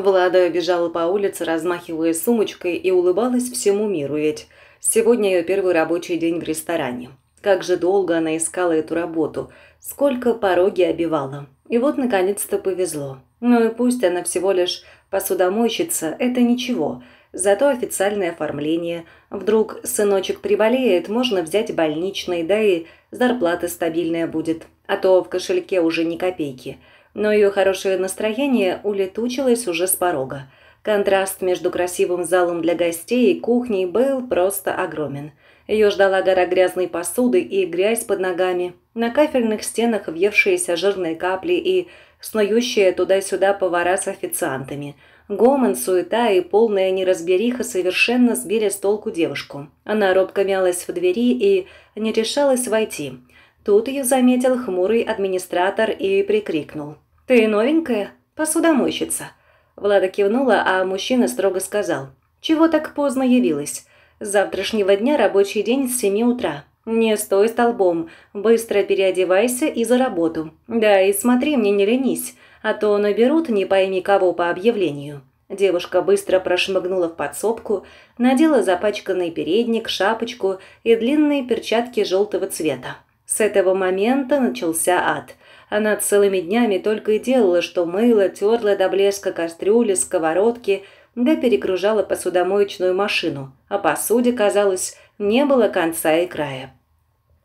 Влада бежала по улице, размахивая сумочкой, и улыбалась всему миру, ведь сегодня ее первый рабочий день в ресторане. Как же долго она искала эту работу, сколько пороги обивала. И вот, наконец-то, повезло. Ну и пусть она всего лишь посудомойщица, это ничего. Зато официальное оформление. Вдруг сыночек приболеет, можно взять больничный, да и зарплата стабильная будет. А то в кошельке уже ни копейки – но ее хорошее настроение улетучилось уже с порога. Контраст между красивым залом для гостей и кухней был просто огромен. Ее ждала гора грязной посуды и грязь под ногами, на кафельных стенах въевшиеся жирные капли и снующие туда-сюда повара с официантами. Гомон, суета и полная неразбериха совершенно сбили с толку девушку. Она робко мялась в двери и не решалась войти. Тут ее заметил хмурый администратор и прикрикнул – «Ты новенькая? Посудомойщица». Влада кивнула, а мужчина строго сказал. «Чего так поздно явилась? С завтрашнего дня рабочий день с 7 утра. Не стой столбом, быстро переодевайся и за работу. Да, и смотри мне не ленись, а то наберут не пойми кого по объявлению». Девушка быстро прошмыгнула в подсобку, надела запачканный передник, шапочку и длинные перчатки желтого цвета. С этого момента начался ад – она целыми днями только и делала, что мыла, терла до блеска кастрюли, сковородки, да перегружала посудомоечную машину, а посуде, казалось, не было конца и края.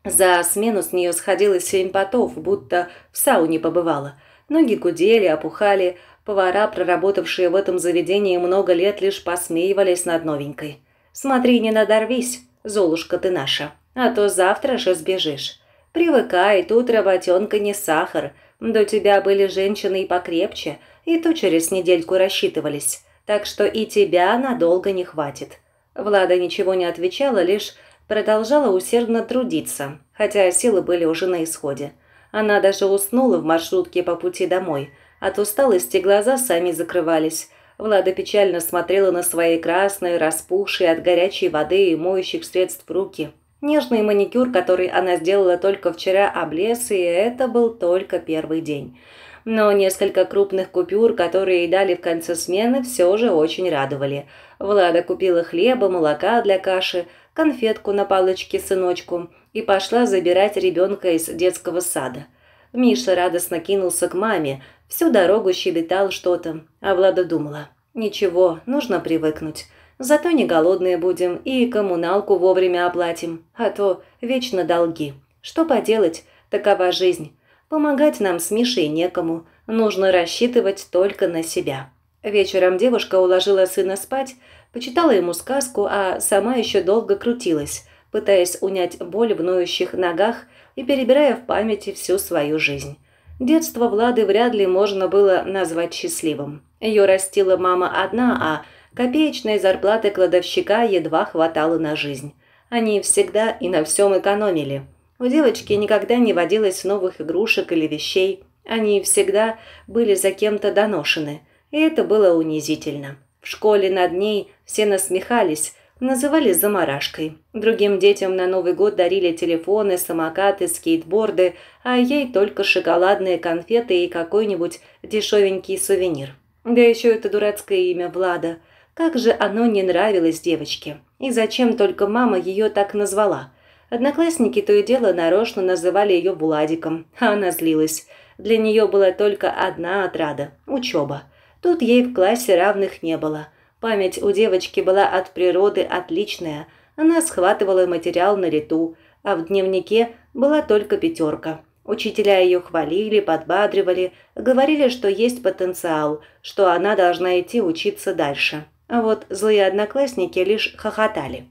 За смену с нее сходилось семь потов, будто в сауне побывала. Ноги гудели, опухали, повара, проработавшие в этом заведении много лет, лишь посмеивались над новенькой. «Смотри, не надорвись, Золушка ты наша, а то завтра же сбежишь». Привыкай, тут работенка не сахар. До тебя были женщины и покрепче, и то через недельку рассчитывались. Так что и тебя надолго не хватит». Влада ничего не отвечала, лишь продолжала усердно трудиться, хотя силы были уже на исходе. Она даже уснула в маршрутке по пути домой. От усталости глаза сами закрывались. Влада печально смотрела на свои красные, распухшие от горячей воды и моющих средств руки – Нежный маникюр, который она сделала только вчера, облез, и это был только первый день. Но несколько крупных купюр, которые дали в конце смены, все же очень радовали. Влада купила хлеба, молока для каши, конфетку на палочке сыночку и пошла забирать ребенка из детского сада. Миша радостно кинулся к маме, всю дорогу щебетал что-то, а Влада думала, ничего, нужно привыкнуть. Зато не голодные будем и коммуналку вовремя оплатим, а то вечно долги. Что поделать, такова жизнь. Помогать нам с Мишей некому, нужно рассчитывать только на себя. Вечером девушка уложила сына спать, почитала ему сказку, а сама еще долго крутилась, пытаясь унять боль в ноющих ногах и перебирая в памяти всю свою жизнь. Детство Влады вряд ли можно было назвать счастливым. Ее растила мама одна, а Копеечной зарплаты кладовщика едва хватало на жизнь. Они всегда и на всем экономили. У девочки никогда не водилось новых игрушек или вещей. Они всегда были за кем-то доношены. И это было унизительно. В школе над ней все насмехались, называли заморашкой. Другим детям на Новый год дарили телефоны, самокаты, скейтборды, а ей только шоколадные конфеты и какой-нибудь дешевенький сувенир. Да еще это дурацкое имя Влада – как же оно не нравилось девочке. И зачем только мама ее так назвала? Одноклассники то и дело нарочно называли ее Буладиком, а она злилась. Для нее была только одна отрада – учеба. Тут ей в классе равных не было. Память у девочки была от природы отличная. Она схватывала материал на лету, а в дневнике была только пятерка. Учителя ее хвалили, подбадривали, говорили, что есть потенциал, что она должна идти учиться дальше. А вот злые одноклассники лишь хохотали.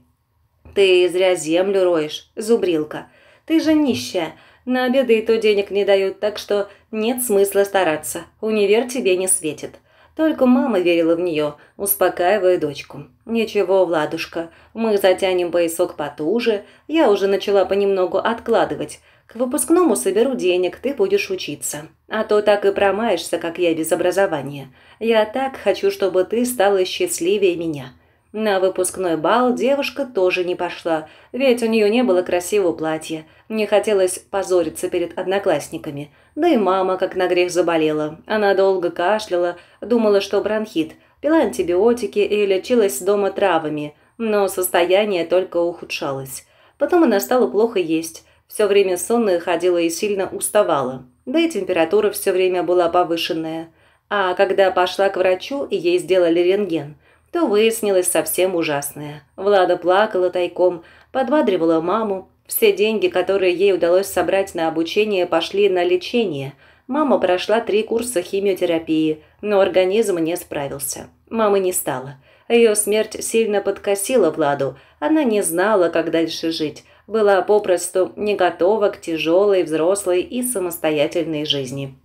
«Ты зря землю роешь, зубрилка. Ты же нищая. На обеды и то денег не дают, так что нет смысла стараться. Универ тебе не светит». Только мама верила в нее, успокаивая дочку. «Ничего, Владушка, мы затянем поясок потуже. Я уже начала понемногу откладывать. К выпускному соберу денег, ты будешь учиться. А то так и промаешься, как я без образования. Я так хочу, чтобы ты стала счастливее меня». На выпускной бал девушка тоже не пошла, ведь у нее не было красивого платья. Не хотелось позориться перед одноклассниками. Да и мама, как на грех, заболела. Она долго кашляла, думала, что бронхит, пила антибиотики и лечилась дома травами, но состояние только ухудшалось. Потом она стала плохо есть, все время сонно ходила и сильно уставала. Да и температура все время была повышенная. А когда пошла к врачу и ей сделали рентген, то выяснилось совсем ужасное. Влада плакала тайком, подбадривала маму. Все деньги, которые ей удалось собрать на обучение, пошли на лечение. Мама прошла три курса химиотерапии, но организм не справился. Мамы не стало. Ее смерть сильно подкосила Владу. Она не знала, как дальше жить была попросту не готова к тяжелой, взрослой и самостоятельной жизни.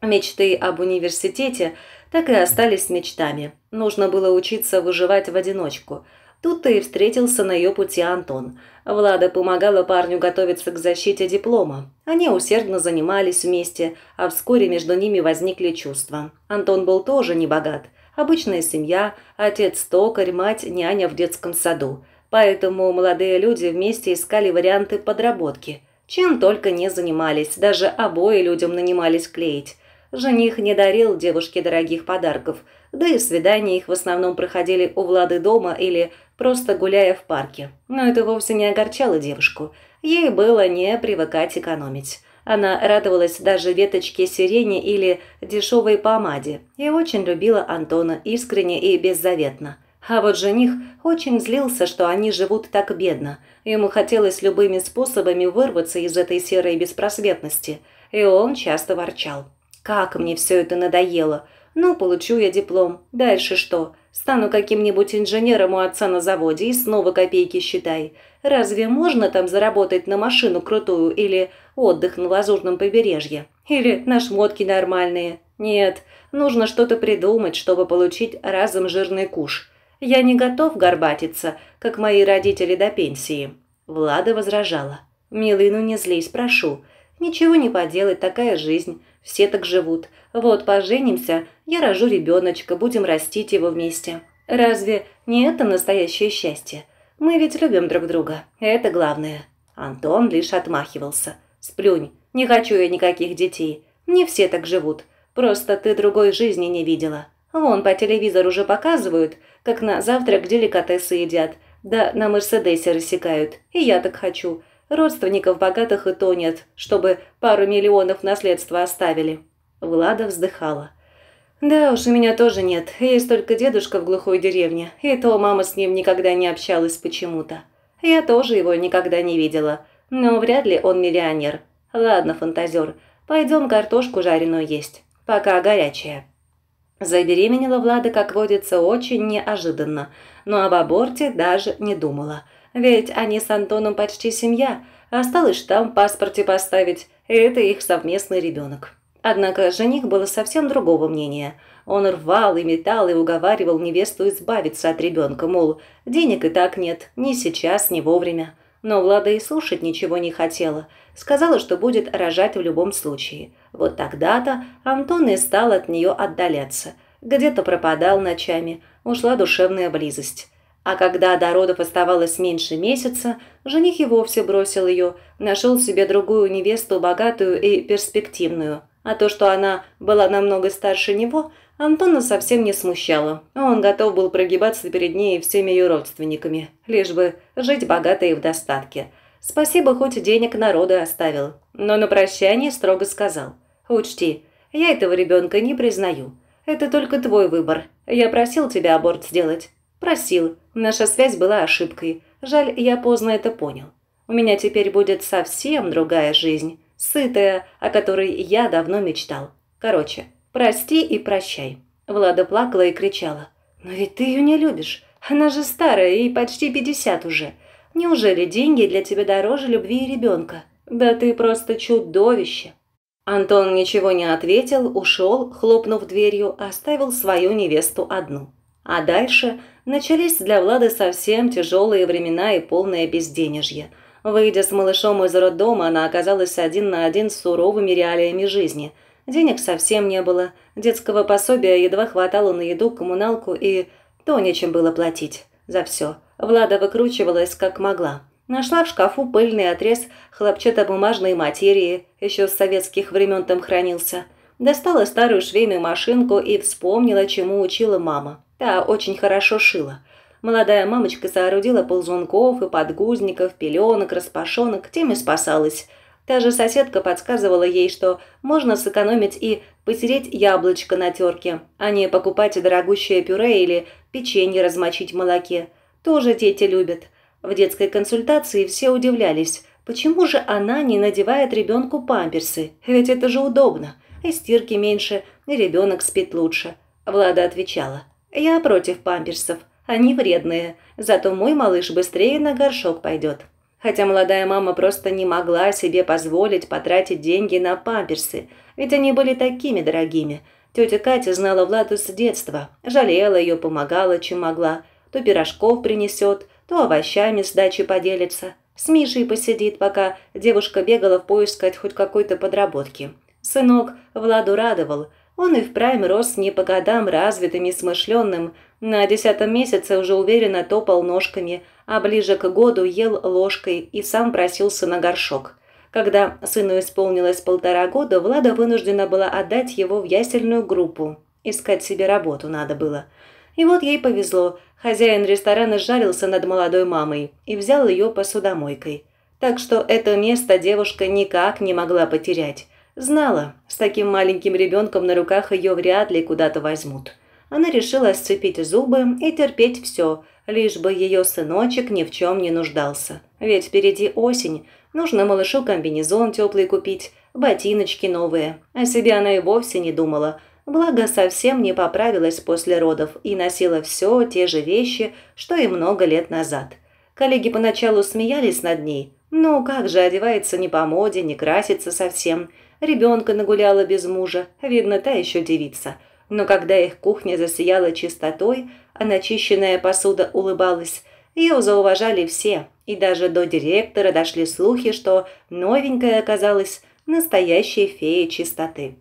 Мечты об университете так и остались мечтами. Нужно было учиться выживать в одиночку. тут и встретился на ее пути Антон. Влада помогала парню готовиться к защите диплома. Они усердно занимались вместе, а вскоре между ними возникли чувства. Антон был тоже небогат. Обычная семья, отец токарь, мать няня в детском саду – Поэтому молодые люди вместе искали варианты подработки. Чем только не занимались, даже обои людям нанимались клеить. Жених не дарил девушке дорогих подарков, да и свидания их в основном проходили у Влады дома или просто гуляя в парке. Но это вовсе не огорчало девушку. Ей было не привыкать экономить. Она радовалась даже веточке сирени или дешевой помаде и очень любила Антона искренне и беззаветно – а вот жених очень злился, что они живут так бедно. Ему хотелось любыми способами вырваться из этой серой беспросветности, и он часто ворчал. «Как мне все это надоело! Ну, получу я диплом. Дальше что? Стану каким-нибудь инженером у отца на заводе и снова копейки считай. Разве можно там заработать на машину крутую или отдых на лазурном побережье? Или на шмотки нормальные? Нет, нужно что-то придумать, чтобы получить разом жирный куш». Я не готов горбатиться, как мои родители до пенсии. Влада возражала. Милый, ну не злись, прошу. Ничего не поделать, такая жизнь. Все так живут. Вот поженимся, я рожу ребеночка, будем растить его вместе. Разве не это настоящее счастье? Мы ведь любим друг друга. Это главное. Антон лишь отмахивался. Сплюнь. Не хочу я никаких детей. Не все так живут. Просто ты другой жизни не видела. Вон по телевизору уже показывают, как на завтрак деликатесы едят, да на Мерседесе рассекают. И я так хочу. Родственников богатых и то нет, чтобы пару миллионов наследства оставили». Влада вздыхала. «Да уж, у меня тоже нет. Есть только дедушка в глухой деревне. И то мама с ним никогда не общалась почему-то. Я тоже его никогда не видела. Но вряд ли он миллионер. Ладно, фантазер, пойдем картошку жареную есть. Пока горячая». Забеременела Влада, как водится, очень неожиданно, но об аборте даже не думала. Ведь они с Антоном почти семья, осталось штамп в паспорте поставить, это их совместный ребенок. Однако жених было совсем другого мнения. Он рвал и метал и уговаривал невесту избавиться от ребенка, мол, денег и так нет, ни сейчас, ни вовремя. Но Влада и слушать ничего не хотела. Сказала, что будет рожать в любом случае – вот тогда-то Антон и стал от нее отдаляться. Где-то пропадал ночами, ушла душевная близость. А когда до родов оставалось меньше месяца, жених и вовсе бросил ее, нашел себе другую невесту, богатую и перспективную. А то, что она была намного старше него, Антона совсем не смущало. Он готов был прогибаться перед ней и всеми ее родственниками, лишь бы жить богато и в достатке. Спасибо, хоть денег народу оставил, но на прощание строго сказал – Учти, я этого ребенка не признаю. Это только твой выбор. Я просил тебя аборт сделать. Просил. Наша связь была ошибкой. Жаль, я поздно это понял. У меня теперь будет совсем другая жизнь. Сытая, о которой я давно мечтал. Короче, прости и прощай. Влада плакала и кричала. «Но ведь ты ее не любишь. Она же старая и почти 50 уже. Неужели деньги для тебя дороже любви и ребенка? Да ты просто чудовище!» Антон ничего не ответил, ушел, хлопнув дверью, оставил свою невесту одну. А дальше начались для Влады совсем тяжелые времена и полное безденежье. Выйдя с малышом из роддома, она оказалась один на один с суровыми реалиями жизни. Денег совсем не было, детского пособия едва хватало на еду, коммуналку и... то нечем было платить за все. Влада выкручивалась как могла. Нашла в шкафу пыльный отрез хлопчатобумажной материи, еще с советских времен там хранился. Достала старую швейную машинку и вспомнила, чему учила мама. Та очень хорошо шила. Молодая мамочка соорудила ползунков и подгузников, пеленок, распашонок, Тем и спасалась. Та же соседка подсказывала ей, что можно сэкономить и потереть яблочко на терке, а не покупать дорогущее пюре или печенье размочить в молоке. Тоже дети любят – в детской консультации все удивлялись, почему же она не надевает ребенку памперсы, ведь это же удобно, и стирки меньше, и ребенок спит лучше. Влада отвечала, «Я против памперсов, они вредные, зато мой малыш быстрее на горшок пойдет». Хотя молодая мама просто не могла себе позволить потратить деньги на памперсы, ведь они были такими дорогими. Тетя Катя знала Владу с детства, жалела ее, помогала, чем могла, то пирожков принесет – то овощами с дачи поделится. С Мишей посидит, пока девушка бегала в поисках хоть какой-то подработки. Сынок Владу радовал. Он и впрямь рос не по годам развитым и смышленным. На десятом месяце уже уверенно топал ножками, а ближе к году ел ложкой и сам просился на горшок. Когда сыну исполнилось полтора года, Влада вынуждена была отдать его в ясельную группу. Искать себе работу надо было – и вот ей повезло. Хозяин ресторана жарился над молодой мамой и взял ее посудомойкой. Так что это место девушка никак не могла потерять. Знала, с таким маленьким ребенком на руках ее вряд ли куда-то возьмут. Она решила сцепить зубы и терпеть все, лишь бы ее сыночек ни в чем не нуждался. Ведь впереди осень, нужно малышу комбинезон теплый купить, ботиночки новые. О себе она и вовсе не думала – Благо, совсем не поправилась после родов и носила все те же вещи, что и много лет назад. Коллеги поначалу смеялись над ней. Ну, как же одевается не по моде, не красится совсем. Ребенка нагуляла без мужа, видно, та еще девица. Но когда их кухня засияла чистотой, а начищенная посуда улыбалась, ее зауважали все, и даже до директора дошли слухи, что новенькая оказалась настоящей феей чистоты.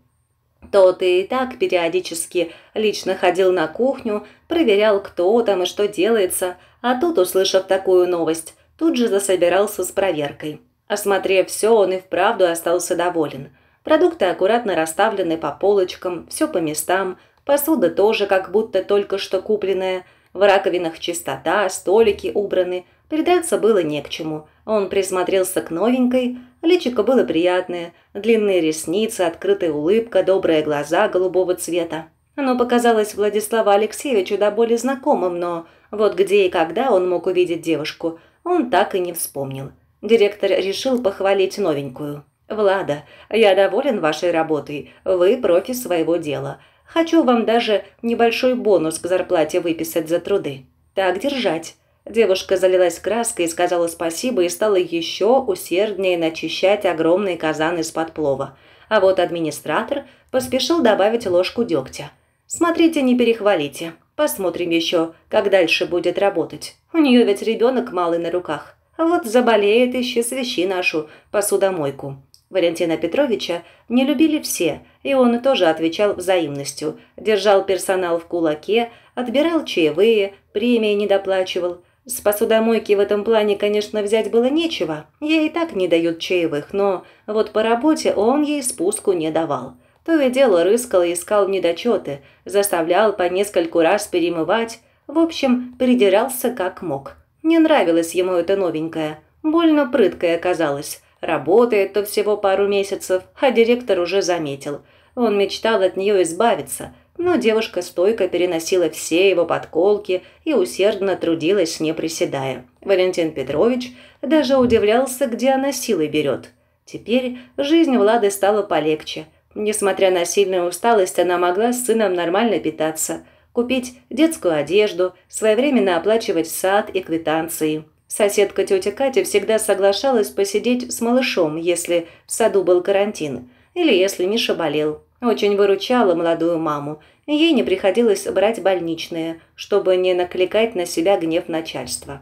Тот и так периодически лично ходил на кухню, проверял, кто там и что делается, а тут, услышав такую новость, тут же засобирался с проверкой. Осмотрев все, он и вправду остался доволен. Продукты аккуратно расставлены по полочкам, все по местам, посуда тоже как будто только что купленная, в раковинах чистота, столики убраны, передаться было не к чему – он присмотрелся к новенькой, личико было приятное, длинные ресницы, открытая улыбка, добрые глаза голубого цвета. Оно показалось Владиславу Алексеевичу до боли знакомым, но вот где и когда он мог увидеть девушку, он так и не вспомнил. Директор решил похвалить новенькую. «Влада, я доволен вашей работой. Вы профи своего дела. Хочу вам даже небольшой бонус к зарплате выписать за труды». «Так держать». Девушка залилась краской, и сказала спасибо и стала еще усерднее начищать огромный казан из-под плова. А вот администратор поспешил добавить ложку дегтя. «Смотрите, не перехвалите. Посмотрим еще, как дальше будет работать. У нее ведь ребенок малый на руках. А вот заболеет, ищи свищи нашу посудомойку». Валентина Петровича не любили все, и он тоже отвечал взаимностью. Держал персонал в кулаке, отбирал чаевые, премии не доплачивал. С посудомойки в этом плане, конечно, взять было нечего. Ей и так не дают чаевых, но вот по работе он ей спуску не давал. То и дело рыскал и искал недочеты, заставлял по нескольку раз перемывать. В общем, придирался как мог. Не нравилось ему это новенькое. Больно прыткое оказалось. Работает-то всего пару месяцев, а директор уже заметил. Он мечтал от нее избавиться – но девушка стойко переносила все его подколки и усердно трудилась, не приседая. Валентин Петрович даже удивлялся, где она силы берет. Теперь жизнь Влады стала полегче. Несмотря на сильную усталость, она могла с сыном нормально питаться, купить детскую одежду, своевременно оплачивать сад и квитанции. Соседка тетя Катя всегда соглашалась посидеть с малышом, если в саду был карантин, или если Миша болел. Очень выручала молодую маму. Ей не приходилось брать больничные, чтобы не накликать на себя гнев начальства.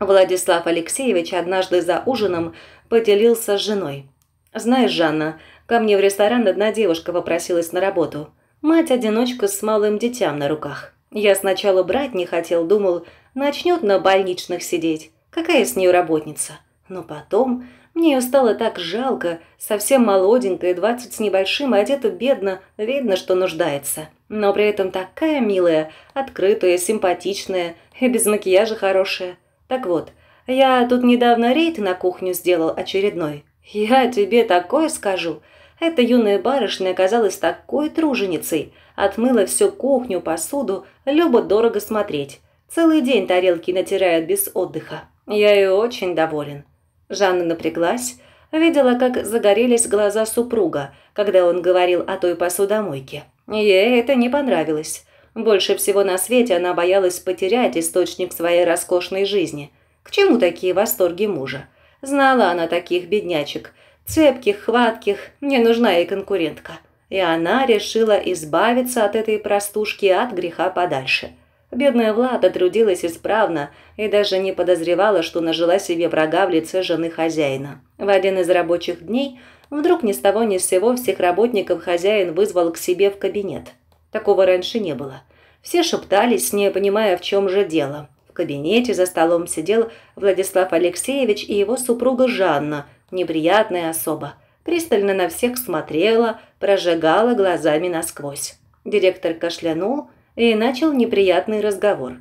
Владислав Алексеевич однажды за ужином поделился с женой. «Знаешь, Жанна, ко мне в ресторан одна девушка попросилась на работу. Мать-одиночка с малым детям на руках. Я сначала брать не хотел, думал, начнет на больничных сидеть. Какая с нее работница? Но потом мне ее стало так жалко, совсем молоденькая, двадцать с небольшим, одета бедно, видно, что нуждается. Но при этом такая милая, открытая, симпатичная и без макияжа хорошая. Так вот, я тут недавно рейд на кухню сделал очередной. Я тебе такое скажу. Эта юная барышня оказалась такой труженицей. Отмыла всю кухню, посуду, любо дорого смотреть. Целый день тарелки натирает без отдыха. Я ее очень доволен. Жанна напряглась, видела, как загорелись глаза супруга, когда он говорил о той посудомойке. Ей это не понравилось. Больше всего на свете она боялась потерять источник своей роскошной жизни. К чему такие восторги мужа? Знала она таких беднячек, цепких, хватких, не нужна ей конкурентка. И она решила избавиться от этой простушки от греха подальше – Бедная Влада трудилась исправно и даже не подозревала, что нажила себе врага в лице жены хозяина. В один из рабочих дней вдруг ни с того ни с сего всех работников хозяин вызвал к себе в кабинет. Такого раньше не было. Все шептались, не понимая, в чем же дело. В кабинете за столом сидел Владислав Алексеевич и его супруга Жанна, неприятная особа. Пристально на всех смотрела, прожигала глазами насквозь. Директор кашлянул – и начал неприятный разговор.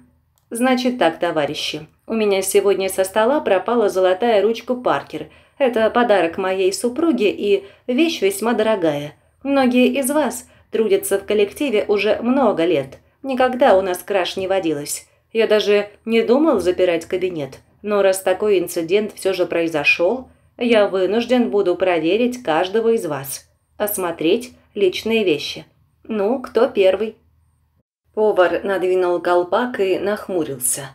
«Значит так, товарищи, у меня сегодня со стола пропала золотая ручка Паркер. Это подарок моей супруге и вещь весьма дорогая. Многие из вас трудятся в коллективе уже много лет. Никогда у нас краш не водилось. Я даже не думал запирать кабинет. Но раз такой инцидент все же произошел, я вынужден буду проверить каждого из вас. Осмотреть личные вещи. Ну, кто первый?» Повар надвинул колпак и нахмурился.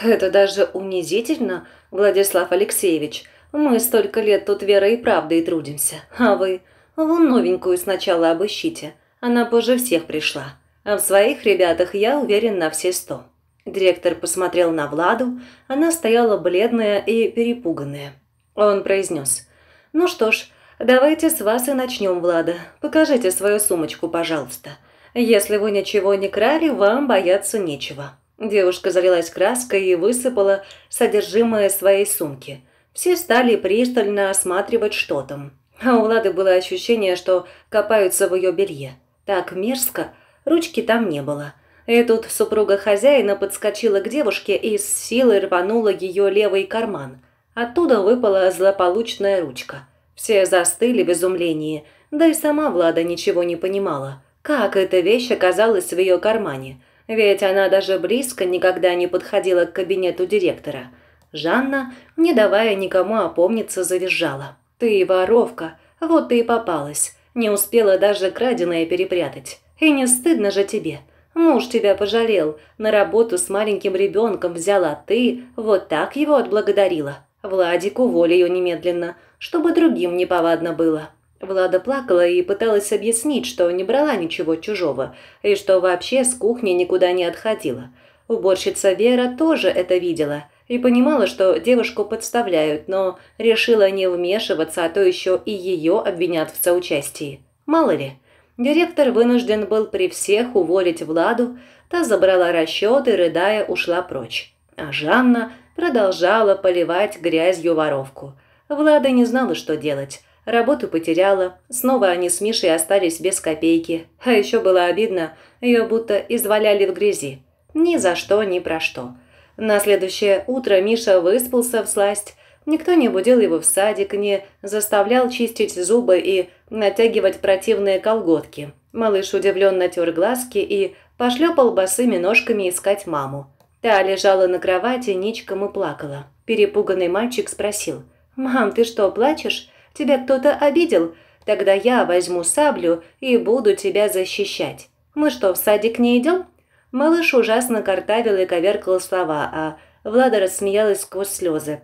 «Это даже унизительно, Владислав Алексеевич. Мы столько лет тут верой и правдой трудимся. А вы вон новенькую сначала обыщите. Она позже всех пришла. А в своих ребятах я уверен на все сто». Директор посмотрел на Владу. Она стояла бледная и перепуганная. Он произнес. «Ну что ж, давайте с вас и начнем, Влада. Покажите свою сумочку, пожалуйста». Если вы ничего не крали, вам бояться нечего». Девушка залилась краской и высыпала содержимое своей сумки. Все стали пристально осматривать, что там. А у Лады было ощущение, что копаются в ее белье. Так мерзко, ручки там не было. И тут супруга хозяина подскочила к девушке и с силой рванула ее левый карман. Оттуда выпала злополучная ручка. Все застыли в изумлении, да и сама Влада ничего не понимала – как эта вещь оказалась в ее кармане, ведь она даже близко никогда не подходила к кабинету директора. Жанна, не давая никому опомниться, завизжала. «Ты воровка, вот ты и попалась. Не успела даже краденое перепрятать. И не стыдно же тебе. Муж тебя пожалел, на работу с маленьким ребенком взяла ты, вот так его отблагодарила. Владик уволил ее немедленно, чтобы другим неповадно было». Влада плакала и пыталась объяснить, что не брала ничего чужого, и что вообще с кухни никуда не отходила. Уборщица Вера тоже это видела и понимала, что девушку подставляют, но решила не вмешиваться, а то еще и ее обвинят в соучастии. Мало ли. Директор вынужден был при всех уволить Владу, та забрала расчеты, рыдая, ушла прочь. А Жанна продолжала поливать грязью воровку. Влада не знала, что делать. Работу потеряла. Снова они с Мишей остались без копейки. А еще было обидно, ее будто изваляли в грязи. Ни за что, ни про что. На следующее утро Миша выспался в сласть. Никто не будил его в садик, не заставлял чистить зубы и натягивать противные колготки. Малыш удивленно тер глазки и пошлепал босыми ножками искать маму. Та лежала на кровати ничком и плакала. Перепуганный мальчик спросил. «Мам, ты что, плачешь?» Тебя кто-то обидел? Тогда я возьму саблю и буду тебя защищать. Мы что, в садик не идем?» Малыш ужасно картавил и коверкал слова, а Влада рассмеялась сквозь слезы.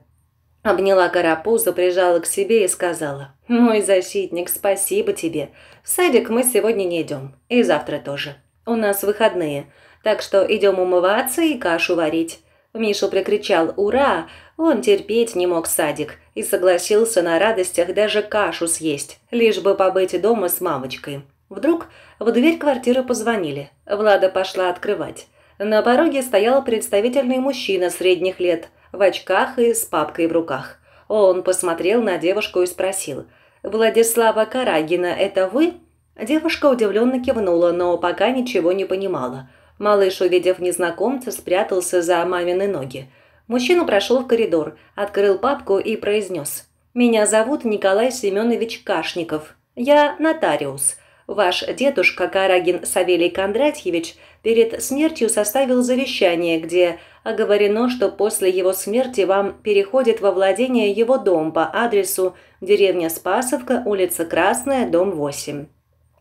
Обняла карапузу, прижала к себе и сказала, «Мой защитник, спасибо тебе. В садик мы сегодня не идем. И завтра тоже. У нас выходные, так что идем умываться и кашу варить». Мишу прикричал «Ура!» Он терпеть не мог садик и согласился на радостях даже кашу съесть, лишь бы побыть дома с мамочкой. Вдруг в дверь квартиры позвонили. Влада пошла открывать. На пороге стоял представительный мужчина средних лет, в очках и с папкой в руках. Он посмотрел на девушку и спросил, «Владислава Карагина, это вы?» Девушка удивленно кивнула, но пока ничего не понимала. Малыш, увидев незнакомца, спрятался за мамины ноги. Мужчина прошел в коридор, открыл папку и произнес. «Меня зовут Николай Семенович Кашников. Я нотариус. Ваш дедушка Карагин Савелий Кондратьевич перед смертью составил завещание, где оговорено, что после его смерти вам переходит во владение его дом по адресу деревня Спасовка, улица Красная, дом 8.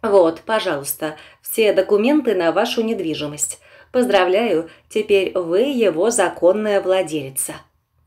Вот, пожалуйста, все документы на вашу недвижимость. Поздравляю, теперь вы его законная владелица».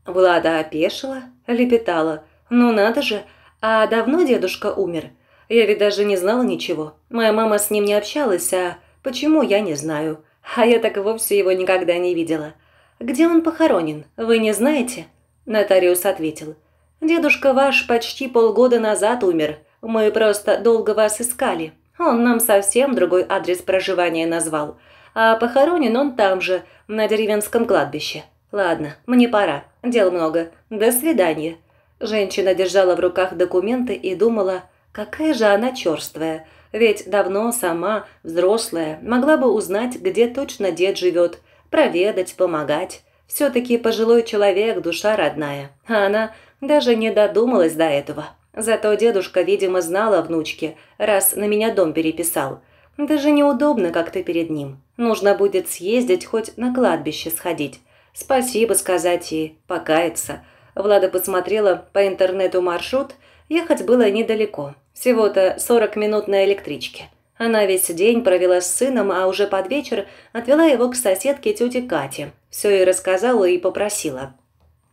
Влада опешила, лепетала. «Ну надо же, а давно дедушка умер? Я ведь даже не знала ничего. Моя мама с ним не общалась, а почему, я не знаю. А я так вовсе его никогда не видела. Где он похоронен, вы не знаете?» Нотариус ответил. «Дедушка ваш почти полгода назад умер. Мы просто долго вас искали. Он нам совсем другой адрес проживания назвал а похоронен он там же, на деревенском кладбище. Ладно, мне пора, дел много. До свидания». Женщина держала в руках документы и думала, какая же она черствая, ведь давно сама, взрослая, могла бы узнать, где точно дед живет, проведать, помогать. Все-таки пожилой человек, душа родная. А она даже не додумалась до этого. Зато дедушка, видимо, знала внучке, раз на меня дом переписал. Даже неудобно как-то перед ним. Нужно будет съездить хоть на кладбище сходить. Спасибо сказать и покаяться. Влада посмотрела по интернету маршрут. Ехать было недалеко. Всего-то 40 минут на электричке. Она весь день провела с сыном, а уже под вечер отвела его к соседке тете Кате. Все ей рассказала и попросила.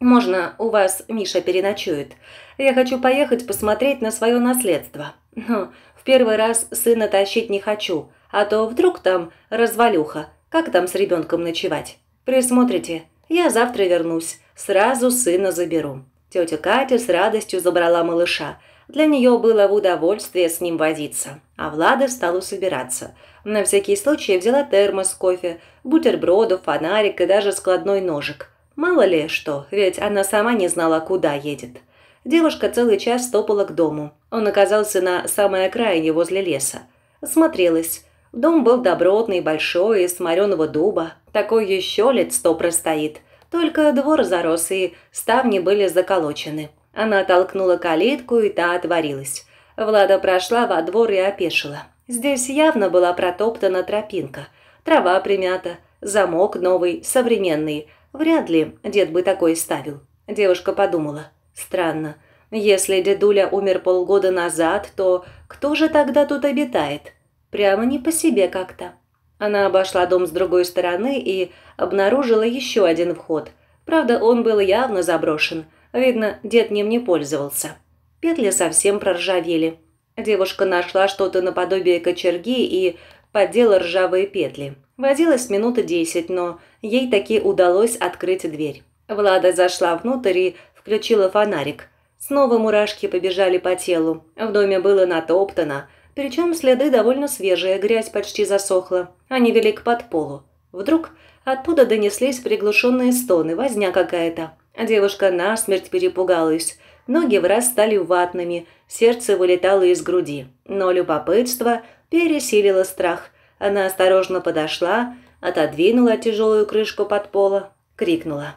«Можно у вас Миша переночует? Я хочу поехать посмотреть на свое наследство. Но в первый раз сына тащить не хочу а то вдруг там развалюха. Как там с ребенком ночевать? Присмотрите, я завтра вернусь, сразу сына заберу». Тетя Катя с радостью забрала малыша. Для нее было в удовольствие с ним возиться. А Влада стала собираться. На всякий случай взяла термос кофе, бутербродов, фонарик и даже складной ножик. Мало ли что, ведь она сама не знала, куда едет. Девушка целый час топала к дому. Он оказался на самой окраине возле леса. Смотрелась. Дом был добротный, большой, из мореного дуба. Такой еще лет сто простоит. Только двор зарос, и ставни были заколочены. Она толкнула калитку, и та отворилась. Влада прошла во двор и опешила. Здесь явно была протоптана тропинка. Трава примята, замок новый, современный. Вряд ли дед бы такой ставил. Девушка подумала. Странно. Если дедуля умер полгода назад, то кто же тогда тут обитает? Прямо не по себе как-то. Она обошла дом с другой стороны и обнаружила еще один вход. Правда, он был явно заброшен. Видно, дед ним не пользовался. Петли совсем проржавели. Девушка нашла что-то наподобие кочерги и поддела ржавые петли. Водилась минута десять, но ей таки удалось открыть дверь. Влада зашла внутрь и включила фонарик. Снова мурашки побежали по телу. В доме было натоптано, причем следы довольно свежие, грязь почти засохла. Они вели к подполу. Вдруг оттуда донеслись приглушенные стоны, возня какая-то. Девушка насмерть перепугалась. Ноги в раз стали ватными, сердце вылетало из груди. Но любопытство пересилило страх. Она осторожно подошла, отодвинула тяжелую крышку под пола, крикнула.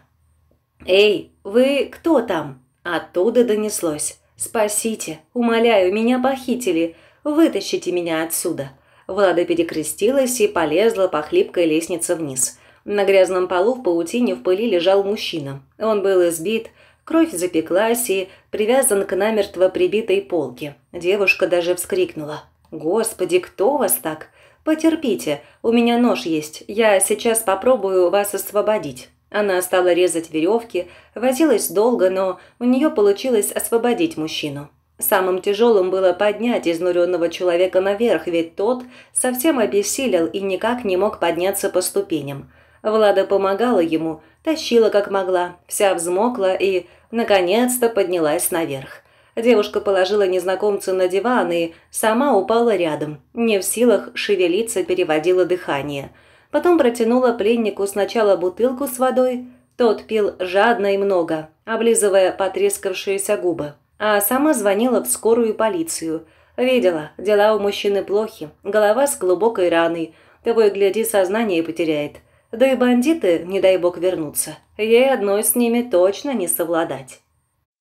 «Эй, вы кто там?» Оттуда донеслось. «Спасите! Умоляю, меня похитили! Вытащите меня отсюда!» Влада перекрестилась и полезла по хлипкой лестнице вниз. На грязном полу в паутине в пыли лежал мужчина. Он был избит, кровь запеклась и привязан к намертво прибитой полке. Девушка даже вскрикнула. «Господи, кто вас так? Потерпите, у меня нож есть, я сейчас попробую вас освободить». Она стала резать веревки, возилась долго, но у нее получилось освободить мужчину. Самым тяжелым было поднять изнуренного человека наверх, ведь тот совсем обессилел и никак не мог подняться по ступеням. Влада помогала ему, тащила как могла, вся взмокла и, наконец-то, поднялась наверх. Девушка положила незнакомца на диван и сама упала рядом, не в силах шевелиться, переводила дыхание. Потом протянула пленнику сначала бутылку с водой, тот пил жадно и много, облизывая потрескавшиеся губы. А сама звонила в скорую полицию. Видела, дела у мужчины плохи, голова с глубокой раной. Того и гляди, сознание потеряет. Да и бандиты, не дай бог, вернутся. Ей одной с ними точно не совладать.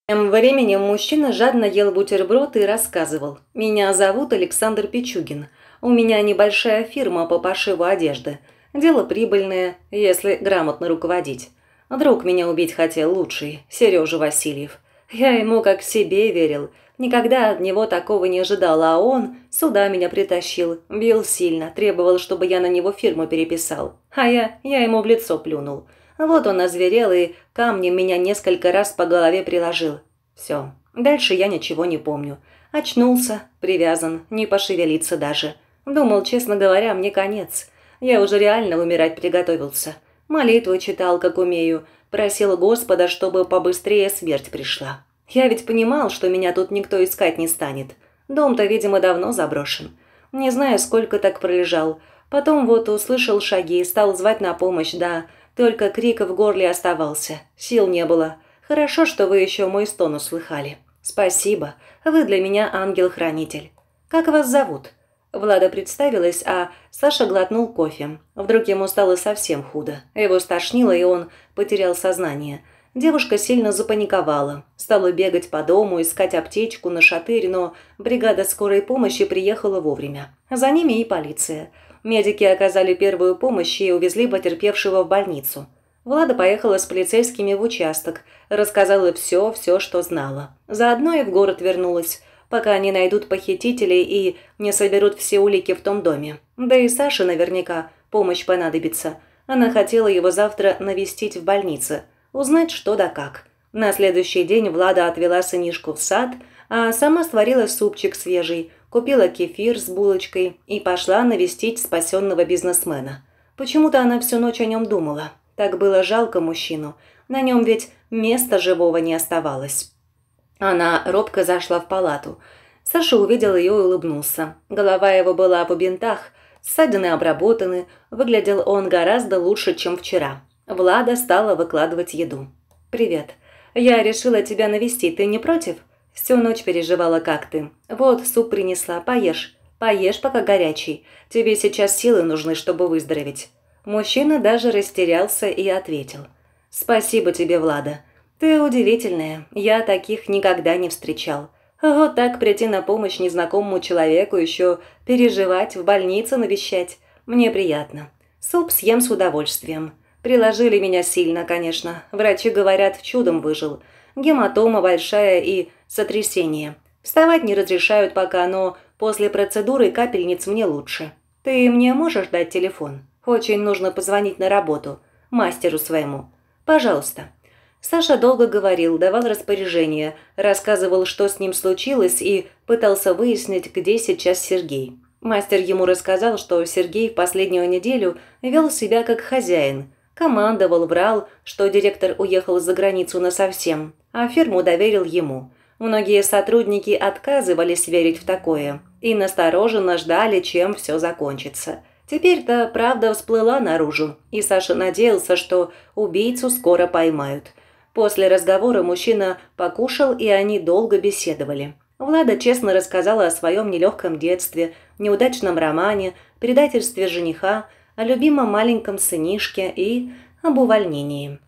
Тем временем мужчина жадно ел бутерброд и рассказывал. «Меня зовут Александр Пичугин. У меня небольшая фирма по пошиву одежды. Дело прибыльное, если грамотно руководить. Друг меня убить хотел лучший, Сережа Васильев. Я ему как себе верил. Никогда от него такого не ожидал, а он сюда меня притащил. Бил сильно, требовал, чтобы я на него фирму переписал. А я, я ему в лицо плюнул. Вот он озверел и камнем меня несколько раз по голове приложил. Все, дальше я ничего не помню. Очнулся, привязан, не пошевелиться даже. Думал, честно говоря, мне конец. Я уже реально умирать приготовился. Молитву читал, как умею – Просил Господа, чтобы побыстрее смерть пришла. Я ведь понимал, что меня тут никто искать не станет. Дом-то, видимо, давно заброшен. Не знаю, сколько так пролежал. Потом вот услышал шаги, и стал звать на помощь, да. Только крик в горле оставался. Сил не было. Хорошо, что вы еще мой стон услыхали. Спасибо. Вы для меня ангел-хранитель. Как вас зовут?» Влада представилась, а Саша глотнул кофе. Вдруг ему стало совсем худо. Его стошнило, и он потерял сознание. Девушка сильно запаниковала. Стала бегать по дому, искать аптечку на шатырь, но бригада скорой помощи приехала вовремя. За ними и полиция. Медики оказали первую помощь и увезли потерпевшего в больницу. Влада поехала с полицейскими в участок, рассказала все, все, что знала. Заодно и в город вернулась пока они найдут похитителей и не соберут все улики в том доме. Да и Саше наверняка помощь понадобится. Она хотела его завтра навестить в больнице, узнать что да как. На следующий день Влада отвела сынишку в сад, а сама сварила супчик свежий, купила кефир с булочкой и пошла навестить спасенного бизнесмена. Почему-то она всю ночь о нем думала. Так было жалко мужчину. На нем ведь места живого не оставалось. Она робко зашла в палату. Саша увидел ее и улыбнулся. Голова его была в бинтах, ссадины обработаны, выглядел он гораздо лучше, чем вчера. Влада стала выкладывать еду. «Привет. Я решила тебя навестить, ты не против?» «Всю ночь переживала, как ты. Вот, суп принесла, поешь. Поешь, пока горячий. Тебе сейчас силы нужны, чтобы выздороветь». Мужчина даже растерялся и ответил. «Спасибо тебе, Влада. «Ты удивительная. Я таких никогда не встречал. Вот так прийти на помощь незнакомому человеку, еще переживать, в больнице навещать. Мне приятно. Суп съем с удовольствием. Приложили меня сильно, конечно. Врачи говорят, чудом выжил. Гематома большая и сотрясение. Вставать не разрешают пока, но после процедуры капельниц мне лучше. Ты мне можешь дать телефон? Очень нужно позвонить на работу. Мастеру своему. Пожалуйста». Саша долго говорил, давал распоряжения, рассказывал, что с ним случилось, и пытался выяснить, где сейчас Сергей. Мастер ему рассказал, что Сергей в последнюю неделю вел себя как хозяин. Командовал, врал, что директор уехал за границу насовсем, а фирму доверил ему. Многие сотрудники отказывались верить в такое и настороженно ждали, чем все закончится. Теперь-то правда всплыла наружу, и Саша надеялся, что убийцу скоро поймают. После разговора мужчина покушал, и они долго беседовали. Влада честно рассказала о своем нелегком детстве, неудачном романе, предательстве жениха, о любимом маленьком сынишке и об увольнении.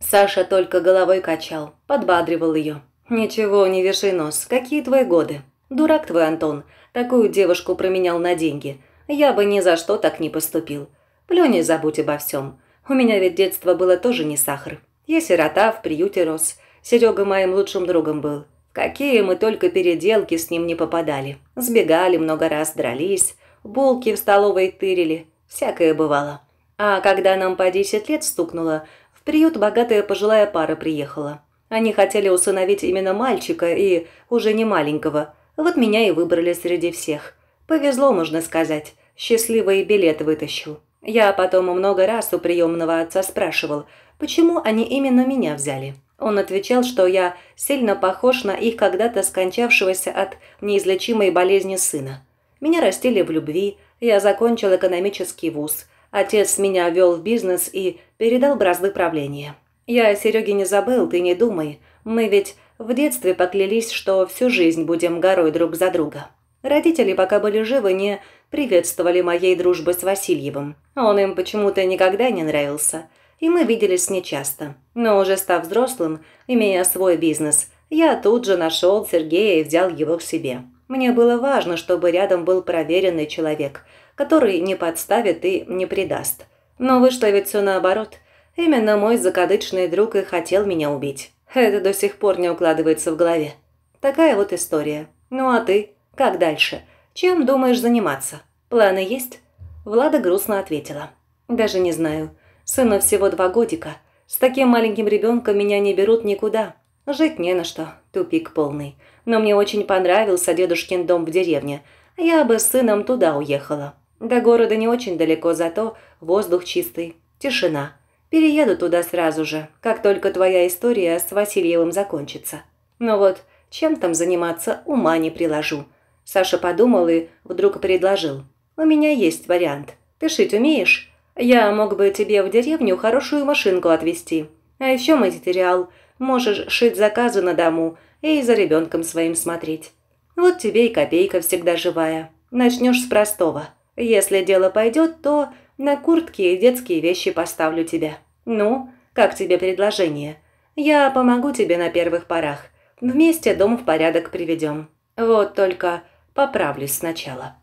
Саша только головой качал, подбадривал ее. «Ничего, не верши нос. Какие твои годы? Дурак твой, Антон. Такую девушку променял на деньги. Я бы ни за что так не поступил. Плюнь и забудь обо всем. У меня ведь детство было тоже не сахар. Я сирота, в приюте рос. Серега моим лучшим другом был. Какие мы только переделки с ним не попадали. Сбегали много раз, дрались, булки в столовой тырили. Всякое бывало. А когда нам по 10 лет стукнуло, в приют богатая пожилая пара приехала. Они хотели усыновить именно мальчика и уже не маленького. Вот меня и выбрали среди всех. Повезло, можно сказать. Счастливый билет вытащил. Я потом много раз у приемного отца спрашивал, почему они именно меня взяли. Он отвечал, что я сильно похож на их когда-то скончавшегося от неизлечимой болезни сына. Меня растили в любви, я закончил экономический вуз. Отец меня вел в бизнес и передал бразды правления. Я о Сереге не забыл, ты не думай. Мы ведь в детстве поклялись, что всю жизнь будем горой друг за друга. Родители, пока были живы, не приветствовали моей дружбой с Васильевым. Он им почему-то никогда не нравился, и мы виделись нечасто. Но уже став взрослым, имея свой бизнес, я тут же нашел Сергея и взял его к себе. Мне было важно, чтобы рядом был проверенный человек, который не подставит и не предаст. Но вышло ведь все наоборот. Именно мой закадычный друг и хотел меня убить. Это до сих пор не укладывается в голове. Такая вот история. Ну а ты? Как дальше? «Чем думаешь заниматься? Планы есть?» Влада грустно ответила. «Даже не знаю. Сыну всего два годика. С таким маленьким ребенком меня не берут никуда. Жить не на что. Тупик полный. Но мне очень понравился дедушкин дом в деревне. Я бы с сыном туда уехала. До города не очень далеко, зато воздух чистый. Тишина. Перееду туда сразу же, как только твоя история с Васильевым закончится. Но вот чем там заниматься, ума не приложу. Саша подумал и вдруг предложил. «У меня есть вариант. Ты шить умеешь? Я мог бы тебе в деревню хорошую машинку отвезти. А еще материал. Можешь шить заказы на дому и за ребенком своим смотреть. Вот тебе и копейка всегда живая. Начнешь с простого. Если дело пойдет, то на куртки и детские вещи поставлю тебя. Ну, как тебе предложение? Я помогу тебе на первых порах. Вместе дом в порядок приведем. Вот только Поправлюсь сначала».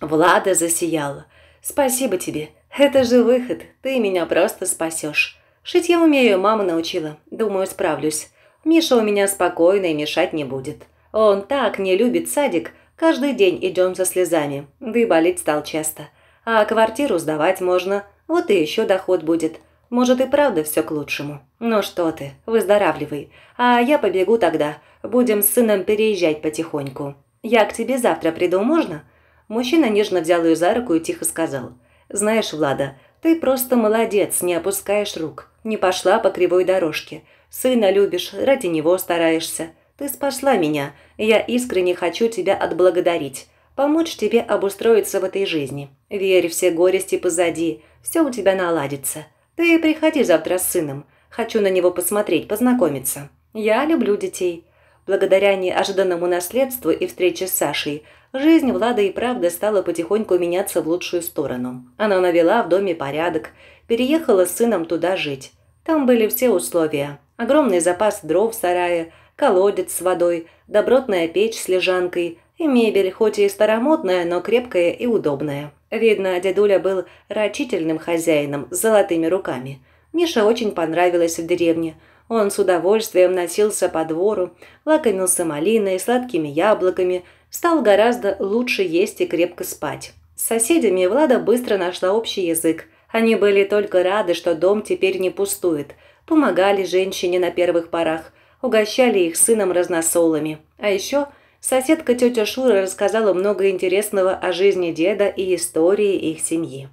Влада засияла. «Спасибо тебе. Это же выход. Ты меня просто спасешь. Шить я умею, мама научила. Думаю, справлюсь. Миша у меня спокойный, мешать не будет. Он так не любит садик. Каждый день идем со слезами. Да и болеть стал часто. А квартиру сдавать можно. Вот и еще доход будет. Может и правда все к лучшему. Ну что ты, выздоравливай. А я побегу тогда. Будем с сыном переезжать потихоньку». «Я к тебе завтра приду, можно?» Мужчина нежно взял ее за руку и тихо сказал. «Знаешь, Влада, ты просто молодец, не опускаешь рук. Не пошла по кривой дорожке. Сына любишь, ради него стараешься. Ты спасла меня, и я искренне хочу тебя отблагодарить. Помочь тебе обустроиться в этой жизни. Верь, все горести позади, все у тебя наладится. Ты приходи завтра с сыном. Хочу на него посмотреть, познакомиться. Я люблю детей. Благодаря неожиданному наследству и встрече с Сашей, жизнь Влада и правда стала потихоньку меняться в лучшую сторону. Она навела в доме порядок, переехала с сыном туда жить. Там были все условия. Огромный запас дров в сарае, колодец с водой, добротная печь с лежанкой и мебель, хоть и старомодная, но крепкая и удобная. Видно, дедуля был рачительным хозяином с золотыми руками. Миша очень понравилась в деревне – он с удовольствием носился по двору, лакомился малиной и сладкими яблоками, стал гораздо лучше есть и крепко спать. С соседями Влада быстро нашла общий язык. Они были только рады, что дом теперь не пустует. Помогали женщине на первых порах, угощали их сыном разносолами. А еще соседка тетя Шура рассказала много интересного о жизни деда и истории их семьи.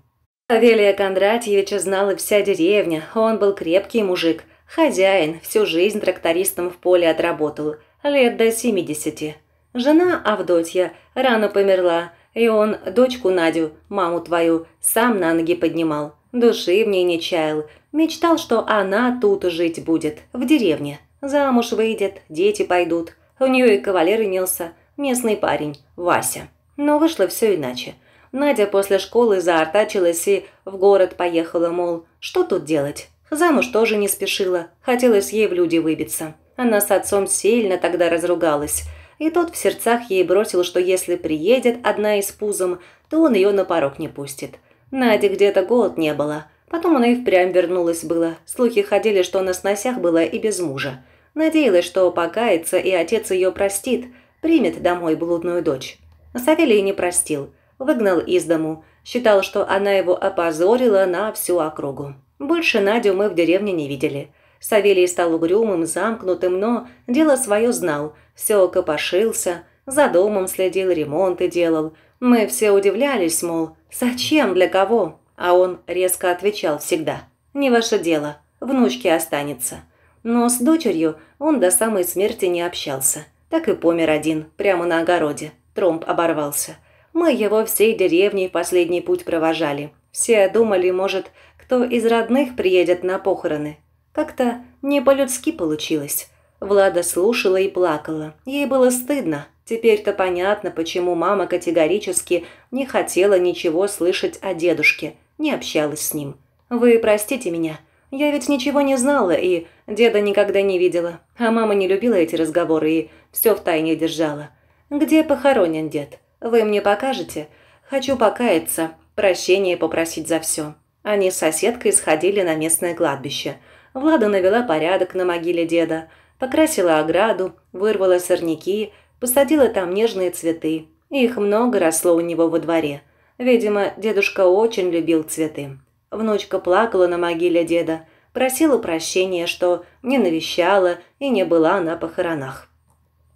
Савелия Кондратьевича знала вся деревня, он был крепкий мужик – Хозяин всю жизнь трактористом в поле отработал, лет до семидесяти. Жена Авдотья рано померла, и он дочку Надю, маму твою, сам на ноги поднимал. Души в ней не чаял. Мечтал, что она тут жить будет, в деревне. Замуж выйдет, дети пойдут. У нее и кавалер имелся, местный парень, Вася. Но вышло все иначе. Надя после школы заортачилась и в город поехала, мол, что тут делать? Замуж тоже не спешила, хотелось ей в люди выбиться. Она с отцом сильно тогда разругалась. И тот в сердцах ей бросил, что если приедет одна из пузом, то он ее на порог не пустит. Наде где-то год не было. Потом она и впрямь вернулась было. Слухи ходили, что она сносях была и без мужа. Надеялась, что покается, и отец ее простит, примет домой блудную дочь. Савелий не простил, выгнал из дому, считал, что она его опозорила на всю округу. Больше Надю мы в деревне не видели. Савелий стал угрюмым, замкнутым, но дело свое знал, все копошился, за домом следил, ремонты делал. Мы все удивлялись, мол, зачем, для кого? А он резко отвечал всегда, не ваше дело, внучке останется. Но с дочерью он до самой смерти не общался. Так и помер один, прямо на огороде. Тромб оборвался. Мы его всей деревней последний путь провожали. Все думали, может, кто из родных приедет на похороны. Как-то не по-людски получилось. Влада слушала и плакала. Ей было стыдно. Теперь-то понятно, почему мама категорически не хотела ничего слышать о дедушке, не общалась с ним. «Вы простите меня. Я ведь ничего не знала и деда никогда не видела. А мама не любила эти разговоры и все в тайне держала. Где похоронен дед? Вы мне покажете? Хочу покаяться, прощения попросить за все». Они с соседкой сходили на местное кладбище. Влада навела порядок на могиле деда, покрасила ограду, вырвала сорняки, посадила там нежные цветы. Их много росло у него во дворе. Видимо, дедушка очень любил цветы. Внучка плакала на могиле деда, просила прощения, что не навещала и не была на похоронах.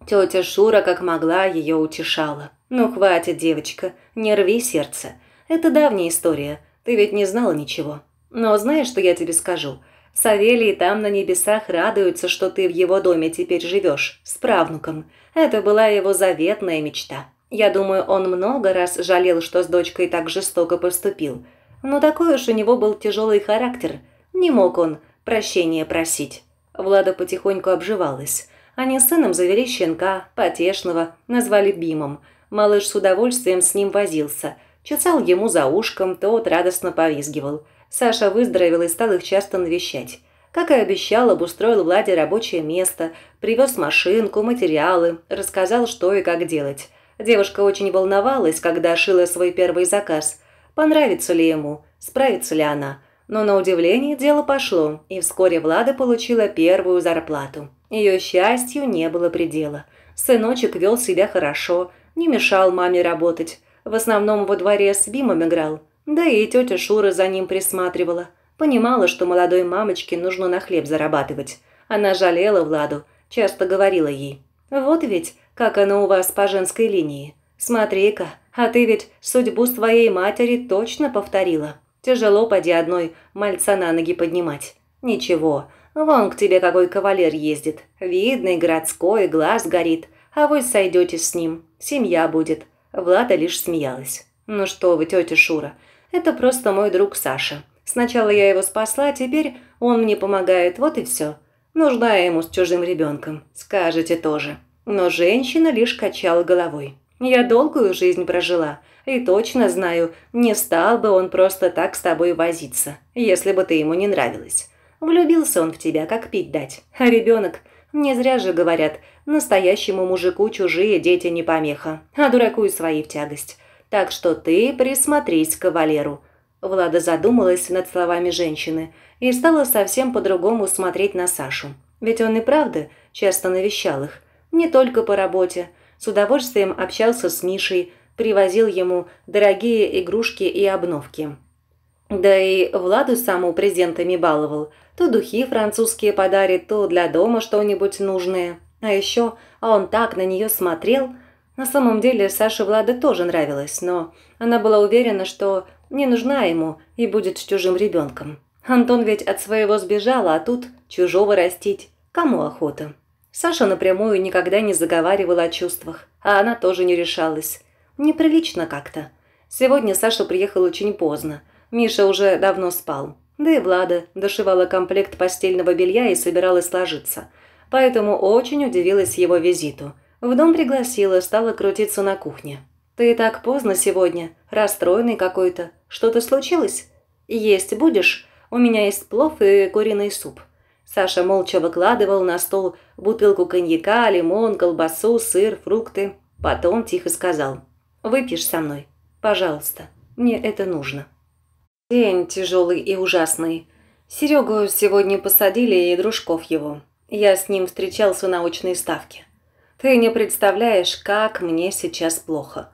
Тетя Шура как могла ее утешала. «Ну хватит, девочка, не рви сердце. Это давняя история. Ты ведь не знала ничего. Но знаешь, что я тебе скажу? Савелий там на небесах радуется, что ты в его доме теперь живешь, с правнуком. Это была его заветная мечта. Я думаю, он много раз жалел, что с дочкой так жестоко поступил. Но такой уж у него был тяжелый характер. Не мог он прощения просить. Влада потихоньку обживалась. Они с сыном завели щенка, потешного, назвали Бимом. Малыш с удовольствием с ним возился – чесал ему за ушком, тот радостно повизгивал. Саша выздоровел и стал их часто навещать. Как и обещал, обустроил Владе рабочее место, привез машинку, материалы, рассказал, что и как делать. Девушка очень волновалась, когда шила свой первый заказ. Понравится ли ему, справится ли она. Но на удивление дело пошло, и вскоре Влада получила первую зарплату. Ее счастью не было предела. Сыночек вел себя хорошо, не мешал маме работать. В основном во дворе с Вимом играл, да и тетя Шура за ним присматривала. Понимала, что молодой мамочке нужно на хлеб зарабатывать. Она жалела Владу, часто говорила ей. «Вот ведь, как оно у вас по женской линии. Смотри-ка, а ты ведь судьбу своей матери точно повторила. Тяжело поди одной мальца на ноги поднимать. Ничего, вон к тебе какой кавалер ездит. Видный, городской, глаз горит. А вы сойдете с ним, семья будет. Влада лишь смеялась. «Ну что вы, тетя Шура, это просто мой друг Саша. Сначала я его спасла, а теперь он мне помогает, вот и все. Нужна я ему с чужим ребенком, скажете тоже». Но женщина лишь качала головой. «Я долгую жизнь прожила, и точно знаю, не стал бы он просто так с тобой возиться, если бы ты ему не нравилась. Влюбился он в тебя, как пить дать. А ребенок, не зря же говорят, Настоящему мужику чужие дети не помеха, а дураку и свои в тягость. Так что ты присмотрись к кавалеру». Влада задумалась над словами женщины и стала совсем по-другому смотреть на Сашу. Ведь он и правда часто навещал их. Не только по работе. С удовольствием общался с Мишей, привозил ему дорогие игрушки и обновки. Да и Владу саму презентами баловал. То духи французские подарит, то для дома что-нибудь нужное. А еще он так на нее смотрел. На самом деле Саше Влада тоже нравилась, но она была уверена, что не нужна ему и будет с чужим ребенком. Антон ведь от своего сбежал, а тут чужого растить. Кому охота? Саша напрямую никогда не заговаривала о чувствах, а она тоже не решалась. Неприлично как-то. Сегодня Саша приехал очень поздно. Миша уже давно спал. Да и Влада дошивала комплект постельного белья и собиралась ложиться – поэтому очень удивилась его визиту. В дом пригласила, стала крутиться на кухне. «Ты так поздно сегодня, расстроенный какой-то. Что-то случилось? Есть будешь? У меня есть плов и куриный суп». Саша молча выкладывал на стол бутылку коньяка, лимон, колбасу, сыр, фрукты. Потом тихо сказал. «Выпьешь со мной? Пожалуйста. Мне это нужно». День тяжелый и ужасный. Серегу сегодня посадили и дружков его. Я с ним встречался на очной ставке. Ты не представляешь, как мне сейчас плохо.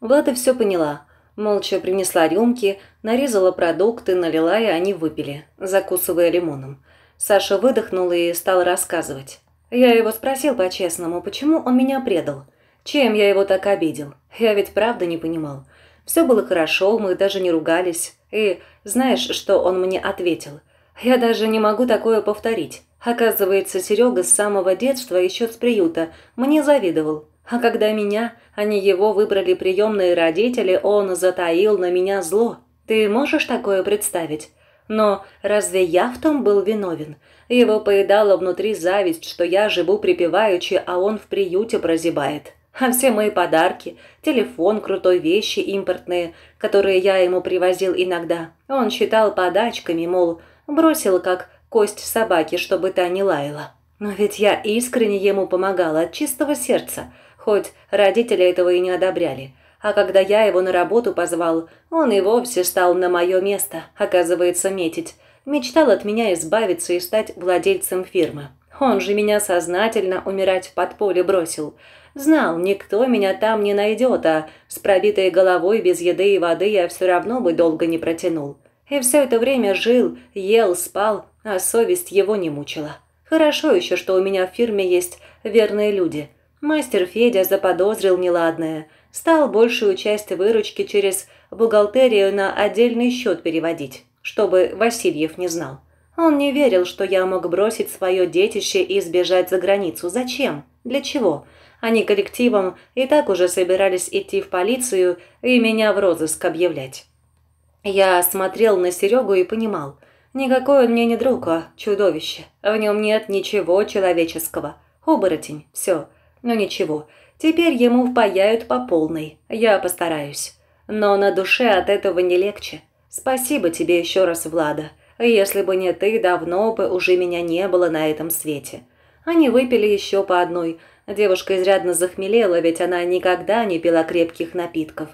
Влада все поняла. Молча принесла рюмки, нарезала продукты, налила, и они выпили, закусывая лимоном. Саша выдохнул и стал рассказывать. Я его спросил по-честному, почему он меня предал. Чем я его так обидел? Я ведь правда не понимал. Все было хорошо, мы даже не ругались. И знаешь, что он мне ответил? Я даже не могу такое повторить. Оказывается, Серега с самого детства, еще с приюта, мне завидовал. А когда меня, а не его, выбрали приемные родители, он затаил на меня зло. Ты можешь такое представить? Но разве я в том был виновен? Его поедала внутри зависть, что я живу припеваючи, а он в приюте прозябает. А все мои подарки, телефон, крутой вещи импортные, которые я ему привозил иногда, он считал подачками, мол, Бросила как кость собаки, чтобы та не лаяла. Но ведь я искренне ему помогала от чистого сердца, хоть родители этого и не одобряли. А когда я его на работу позвал, он и вовсе стал на мое место, оказывается, метить. Мечтал от меня избавиться и стать владельцем фирмы. Он же меня сознательно умирать в подполье бросил. Знал, никто меня там не найдет, а с пробитой головой без еды и воды я все равно бы долго не протянул. И все это время жил, ел, спал, а совесть его не мучила. Хорошо еще, что у меня в фирме есть верные люди. Мастер Федя заподозрил неладное, стал большую часть выручки через бухгалтерию на отдельный счет переводить, чтобы Васильев не знал. Он не верил, что я мог бросить свое детище и сбежать за границу. Зачем? Для чего? Они коллективом и так уже собирались идти в полицию и меня в розыск объявлять. Я смотрел на Серегу и понимал, никакой он мне не друг, а чудовище. В нем нет ничего человеческого. Оборотень, все. Но ну ничего, теперь ему впаяют по полной, я постараюсь. Но на душе от этого не легче. Спасибо тебе еще раз, Влада. Если бы не ты, давно бы уже меня не было на этом свете. Они выпили еще по одной. Девушка изрядно захмелела, ведь она никогда не пила крепких напитков.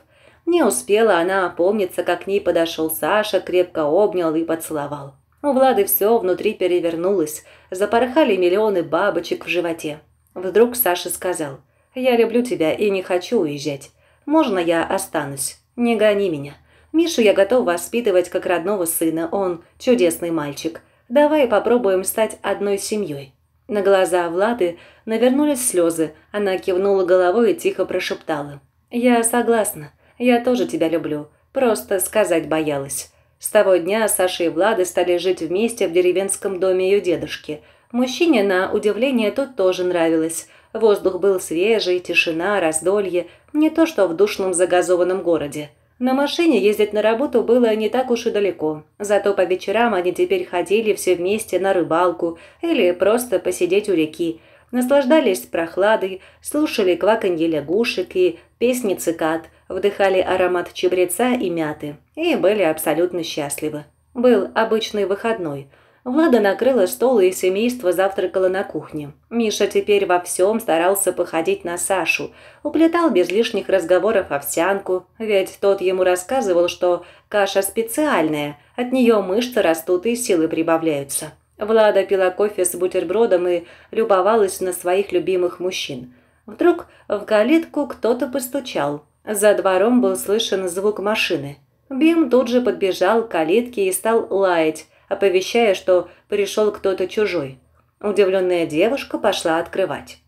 Не успела она опомниться, как к ней подошел Саша, крепко обнял и поцеловал. У Влады все внутри перевернулось, запорхали миллионы бабочек в животе. Вдруг Саша сказал, «Я люблю тебя и не хочу уезжать. Можно я останусь? Не гони меня. Мишу я готов воспитывать как родного сына, он чудесный мальчик. Давай попробуем стать одной семьей». На глаза Влады навернулись слезы, она кивнула головой и тихо прошептала, «Я согласна». Я тоже тебя люблю. Просто сказать боялась. С того дня Саша и Влада стали жить вместе в деревенском доме ее дедушки. Мужчине, на удивление, тут тоже нравилось. Воздух был свежий, тишина, раздолье. Не то, что в душном загазованном городе. На машине ездить на работу было не так уж и далеко. Зато по вечерам они теперь ходили все вместе на рыбалку или просто посидеть у реки. Наслаждались прохладой, слушали кваканье лягушек и песни цикад – вдыхали аромат чебреца и мяты и были абсолютно счастливы. Был обычный выходной. Влада накрыла стол, и семейство завтракало на кухне. Миша теперь во всем старался походить на Сашу. Уплетал без лишних разговоров овсянку, ведь тот ему рассказывал, что каша специальная, от нее мышцы растут и силы прибавляются. Влада пила кофе с бутербродом и любовалась на своих любимых мужчин. Вдруг в калитку кто-то постучал. За двором был слышен звук машины. Бим тут же подбежал к калитке и стал лаять, оповещая, что пришел кто-то чужой. Удивленная девушка пошла открывать.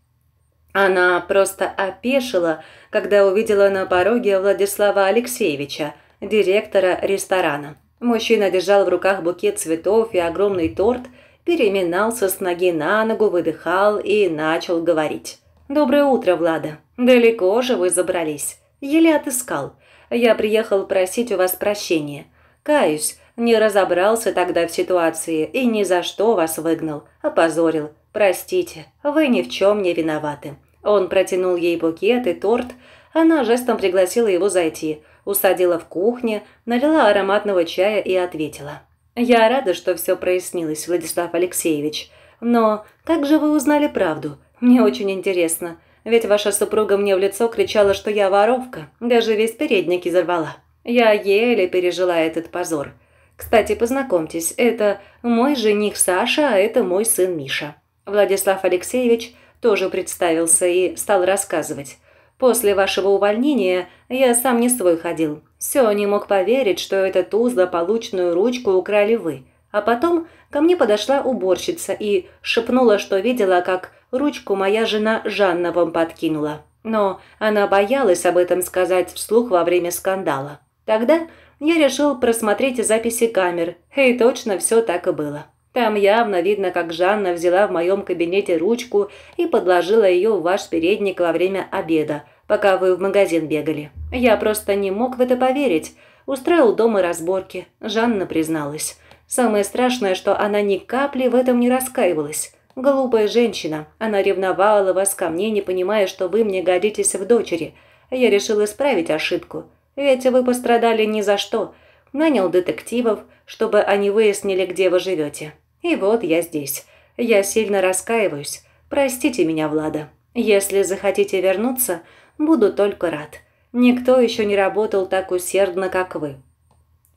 Она просто опешила, когда увидела на пороге Владислава Алексеевича, директора ресторана. Мужчина держал в руках букет цветов и огромный торт, переминался с ноги на ногу, выдыхал и начал говорить. «Доброе утро, Влада. Далеко же вы забрались. Еле отыскал. Я приехал просить у вас прощения. Каюсь, не разобрался тогда в ситуации и ни за что вас выгнал, опозорил. Простите, вы ни в чем не виноваты». Он протянул ей букет и торт. Она жестом пригласила его зайти, усадила в кухне, налила ароматного чая и ответила. «Я рада, что все прояснилось, Владислав Алексеевич. Но как же вы узнали правду? Мне очень интересно. Ведь ваша супруга мне в лицо кричала, что я воровка, даже весь передник изорвала. Я еле пережила этот позор. Кстати, познакомьтесь, это мой жених Саша, а это мой сын Миша. Владислав Алексеевич тоже представился и стал рассказывать. После вашего увольнения я сам не свой ходил. Все, не мог поверить, что эту ту злополучную ручку украли вы. А потом ко мне подошла уборщица и шепнула, что видела, как ручку моя жена Жанна вам подкинула. Но она боялась об этом сказать вслух во время скандала. Тогда я решил просмотреть записи камер, и точно все так и было. Там явно видно, как Жанна взяла в моем кабинете ручку и подложила ее в ваш передник во время обеда, пока вы в магазин бегали. Я просто не мог в это поверить. устроил дома разборки. Жанна призналась. Самое страшное, что она ни капли в этом не раскаивалась. Глупая женщина. Она ревновала вас ко мне, не понимая, что вы мне годитесь в дочери. Я решил исправить ошибку. Ведь вы пострадали ни за что. Нанял детективов, чтобы они выяснили, где вы живете. И вот я здесь. Я сильно раскаиваюсь. Простите меня, Влада. Если захотите вернуться, буду только рад. Никто еще не работал так усердно, как вы».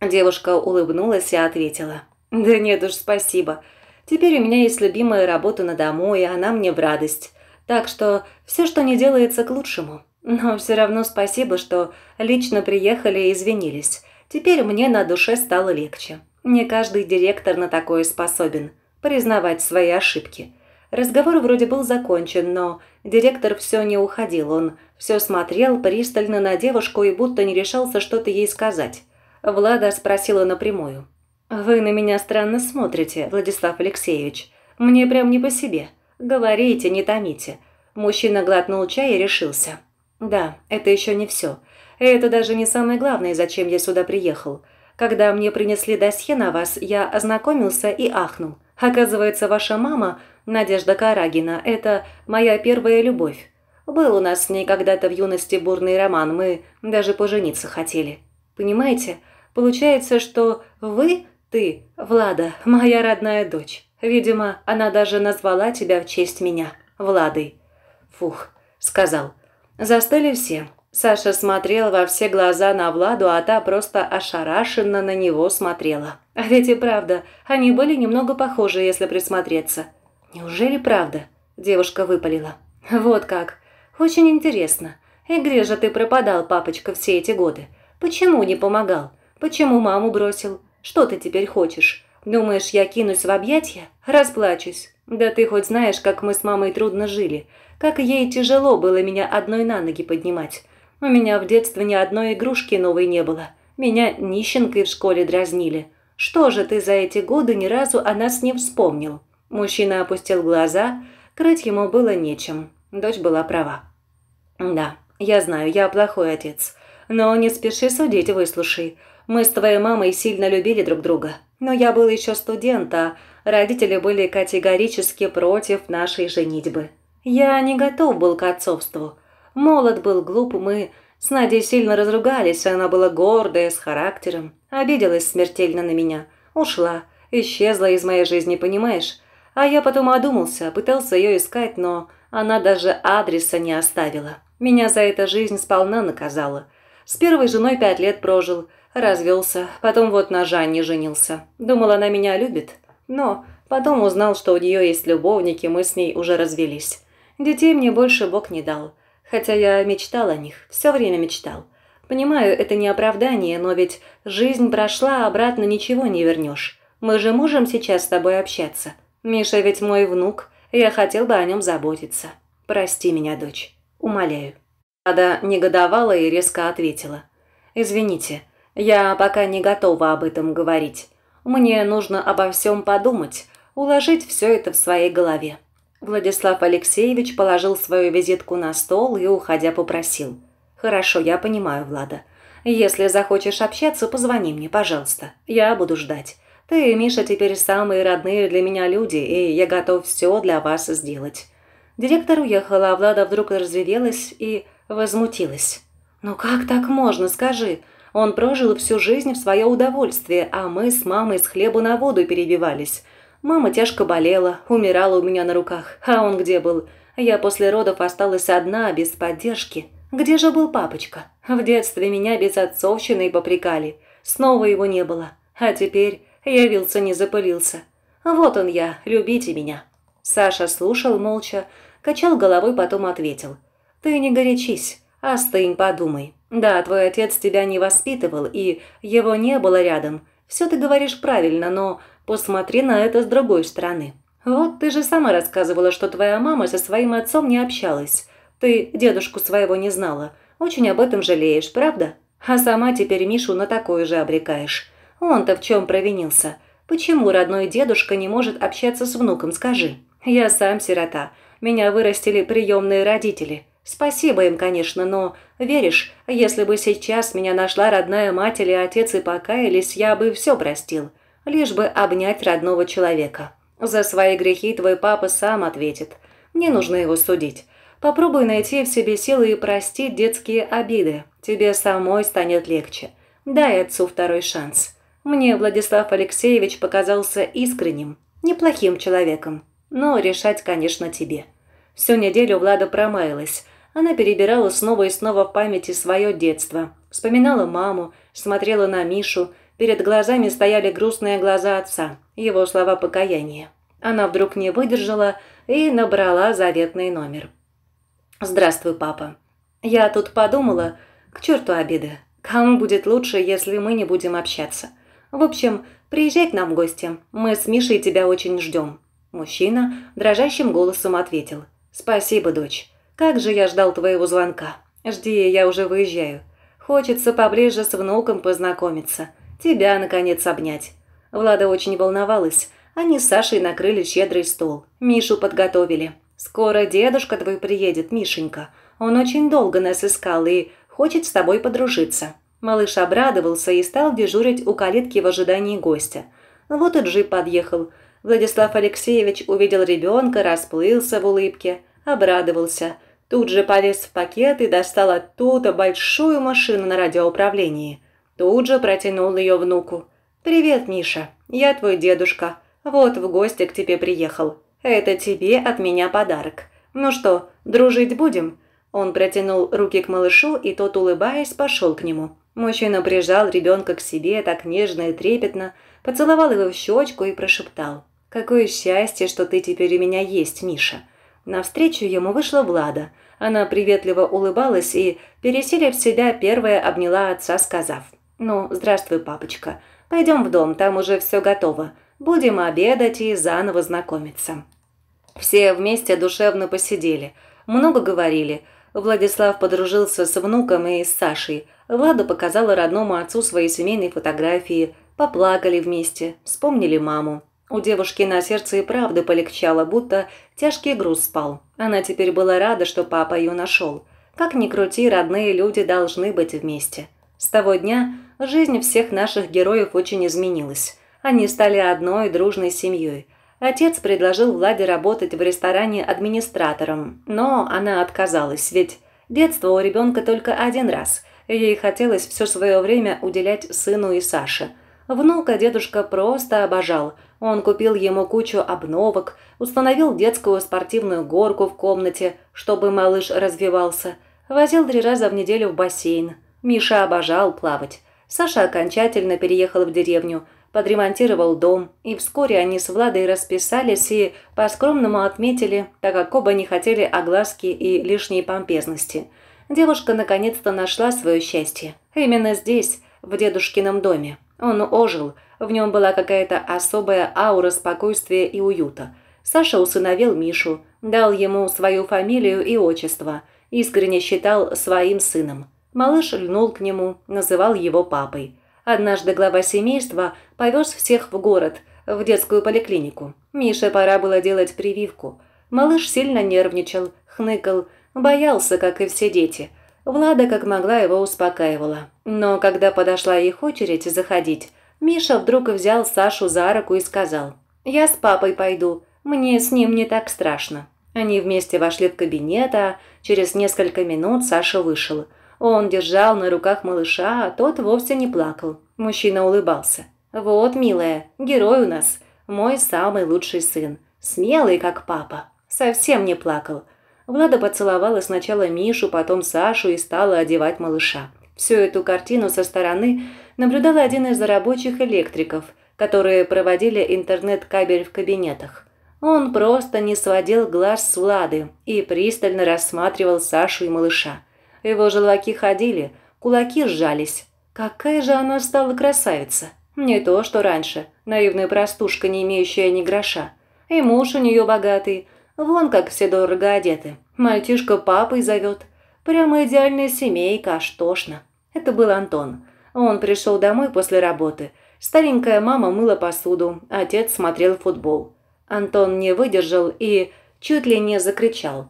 Девушка улыбнулась и ответила. «Да нет уж, спасибо. Теперь у меня есть любимая работа на дому, и она мне в радость. Так что все, что не делается, к лучшему. Но все равно спасибо, что лично приехали и извинились. Теперь мне на душе стало легче. Не каждый директор на такое способен. Признавать свои ошибки. Разговор вроде был закончен, но директор все не уходил. Он все смотрел пристально на девушку и будто не решался что-то ей сказать. Влада спросила напрямую. «Вы на меня странно смотрите, Владислав Алексеевич. Мне прям не по себе. Говорите, не томите». Мужчина глотнул чай и решился. «Да, это еще не все. Это даже не самое главное, зачем я сюда приехал. Когда мне принесли досье на вас, я ознакомился и ахнул. Оказывается, ваша мама, Надежда Карагина, это моя первая любовь. Был у нас с ней когда-то в юности бурный роман, мы даже пожениться хотели. Понимаете, получается, что вы ты, Влада, моя родная дочь. Видимо, она даже назвала тебя в честь меня, Владой. Фух, сказал. Застыли все. Саша смотрел во все глаза на Владу, а та просто ошарашенно на него смотрела. А ведь и правда, они были немного похожи, если присмотреться. Неужели правда? Девушка выпалила. Вот как. Очень интересно. И где же ты пропадал, папочка, все эти годы? Почему не помогал? Почему маму бросил? Что ты теперь хочешь? Думаешь, я кинусь в объятья? Расплачусь. Да ты хоть знаешь, как мы с мамой трудно жили. Как ей тяжело было меня одной на ноги поднимать. У меня в детстве ни одной игрушки новой не было. Меня нищенкой в школе дразнили. Что же ты за эти годы ни разу о нас не вспомнил? Мужчина опустил глаза. Крыть ему было нечем. Дочь была права. Да, я знаю, я плохой отец. Но не спеши судить, выслушай. Мы с твоей мамой сильно любили друг друга, но я был еще студент, а родители были категорически против нашей женитьбы. Я не готов был к отцовству. Молод был, глуп, мы с Надей сильно разругались, она была гордая, с характером, обиделась смертельно на меня, ушла, исчезла из моей жизни, понимаешь? А я потом одумался, пытался ее искать, но она даже адреса не оставила. Меня за это жизнь сполна наказала. С первой женой пять лет прожил – развелся, потом вот на Жанне женился. Думал, она меня любит, но потом узнал, что у нее есть любовники, мы с ней уже развелись. Детей мне больше Бог не дал, хотя я мечтал о них, все время мечтал. Понимаю, это не оправдание, но ведь жизнь прошла, а обратно ничего не вернешь. Мы же можем сейчас с тобой общаться. Миша ведь мой внук, я хотел бы о нем заботиться. Прости меня, дочь, умоляю». Ада негодовала и резко ответила. «Извините, я пока не готова об этом говорить. Мне нужно обо всем подумать, уложить все это в своей голове. Владислав Алексеевич положил свою визитку на стол и, уходя, попросил. «Хорошо, я понимаю, Влада. Если захочешь общаться, позвони мне, пожалуйста. Я буду ждать. Ты Миша теперь самые родные для меня люди, и я готов все для вас сделать». Директор уехала, а Влада вдруг разревелась и возмутилась. «Ну как так можно, скажи? Он прожил всю жизнь в свое удовольствие, а мы с мамой с хлеба на воду перебивались. Мама тяжко болела, умирала у меня на руках. А он где был? Я после родов осталась одна, без поддержки. Где же был папочка? В детстве меня без отцовщины попрекали. Снова его не было. А теперь явился, не запылился. Вот он я, любите меня. Саша слушал молча, качал головой, потом ответил. «Ты не горячись. «Остынь, подумай. Да, твой отец тебя не воспитывал, и его не было рядом. Все ты говоришь правильно, но посмотри на это с другой стороны. Вот ты же сама рассказывала, что твоя мама со своим отцом не общалась. Ты дедушку своего не знала. Очень об этом жалеешь, правда? А сама теперь Мишу на такое же обрекаешь. Он-то в чем провинился? Почему родной дедушка не может общаться с внуком, скажи? Я сам сирота. Меня вырастили приемные родители». Спасибо им, конечно, но, веришь, если бы сейчас меня нашла родная мать или отец и покаялись, я бы все простил, лишь бы обнять родного человека. За свои грехи твой папа сам ответит. Не нужно его судить. Попробуй найти в себе силы и простить детские обиды. Тебе самой станет легче. Дай отцу второй шанс. Мне Владислав Алексеевич показался искренним, неплохим человеком. Но решать, конечно, тебе. Всю неделю Влада промаялась. Она перебирала снова и снова в памяти свое детство. Вспоминала маму, смотрела на Мишу. Перед глазами стояли грустные глаза отца, его слова покаяния. Она вдруг не выдержала и набрала заветный номер. «Здравствуй, папа. Я тут подумала, к черту обиды. Кому будет лучше, если мы не будем общаться? В общем, приезжай к нам в гости. Мы с Мишей тебя очень ждем». Мужчина дрожащим голосом ответил. «Спасибо, дочь. Как же я ждал твоего звонка. Жди, я уже выезжаю. Хочется поближе с внуком познакомиться. Тебя, наконец, обнять». Влада очень волновалась. Они с Сашей накрыли щедрый стол. Мишу подготовили. «Скоро дедушка твой приедет, Мишенька. Он очень долго нас искал и хочет с тобой подружиться». Малыш обрадовался и стал дежурить у калитки в ожидании гостя. Вот и джип подъехал. Владислав Алексеевич увидел ребенка, расплылся в улыбке – обрадовался. Тут же полез в пакет и достал оттуда большую машину на радиоуправлении. Тут же протянул ее внуку. «Привет, Миша, я твой дедушка. Вот в гости к тебе приехал. Это тебе от меня подарок. Ну что, дружить будем?» Он протянул руки к малышу, и тот, улыбаясь, пошел к нему. Мужчина прижал ребенка к себе так нежно и трепетно, поцеловал его в щечку и прошептал. «Какое счастье, что ты теперь у меня есть, Миша. Навстречу ему вышла Влада. Она приветливо улыбалась и, пересилив себя, первая обняла отца, сказав «Ну, здравствуй, папочка. Пойдем в дом, там уже все готово. Будем обедать и заново знакомиться». Все вместе душевно посидели, много говорили. Владислав подружился с внуком и с Сашей. Влада показала родному отцу свои семейные фотографии, поплакали вместе, вспомнили маму. У девушки на сердце и правда полегчало, будто тяжкий груз спал. Она теперь была рада, что папа ее нашел. Как ни крути, родные люди должны быть вместе. С того дня жизнь всех наших героев очень изменилась. Они стали одной дружной семьей. Отец предложил Владе работать в ресторане администратором, но она отказалась, ведь детство у ребенка только один раз. Ей хотелось все свое время уделять сыну и Саше – Внука дедушка просто обожал. Он купил ему кучу обновок, установил детскую спортивную горку в комнате, чтобы малыш развивался, возил три раза в неделю в бассейн. Миша обожал плавать. Саша окончательно переехал в деревню, подремонтировал дом, и вскоре они с Владой расписались и по-скромному отметили, так как оба не хотели огласки и лишней помпезности. Девушка наконец-то нашла свое счастье. Именно здесь, в дедушкином доме. Он ожил, в нем была какая-то особая аура спокойствия и уюта. Саша усыновил Мишу, дал ему свою фамилию и отчество, искренне считал своим сыном. Малыш льнул к нему, называл его папой. Однажды глава семейства повез всех в город, в детскую поликлинику. Мише пора было делать прививку. Малыш сильно нервничал, хныкал, боялся, как и все дети. Влада как могла его успокаивала. Но когда подошла их очередь заходить, Миша вдруг взял Сашу за руку и сказал, «Я с папой пойду, мне с ним не так страшно». Они вместе вошли в кабинет, а через несколько минут Саша вышел. Он держал на руках малыша, а тот вовсе не плакал. Мужчина улыбался. «Вот, милая, герой у нас, мой самый лучший сын, смелый, как папа, совсем не плакал». Влада поцеловала сначала Мишу, потом Сашу и стала одевать малыша. Всю эту картину со стороны наблюдал один из рабочих электриков, которые проводили интернет-кабель в кабинетах. Он просто не сводил глаз с Влады и пристально рассматривал Сашу и малыша. Его желваки ходили, кулаки сжались. Какая же она стала красавица! Не то, что раньше, наивная простушка, не имеющая ни гроша. И муж у нее богатый, вон как все дорого одеты. Мальчишка папой зовет. Прямо идеальная семейка, аж тошно. Это был Антон. Он пришел домой после работы. Старенькая мама мыла посуду, отец смотрел футбол. Антон не выдержал и чуть ли не закричал.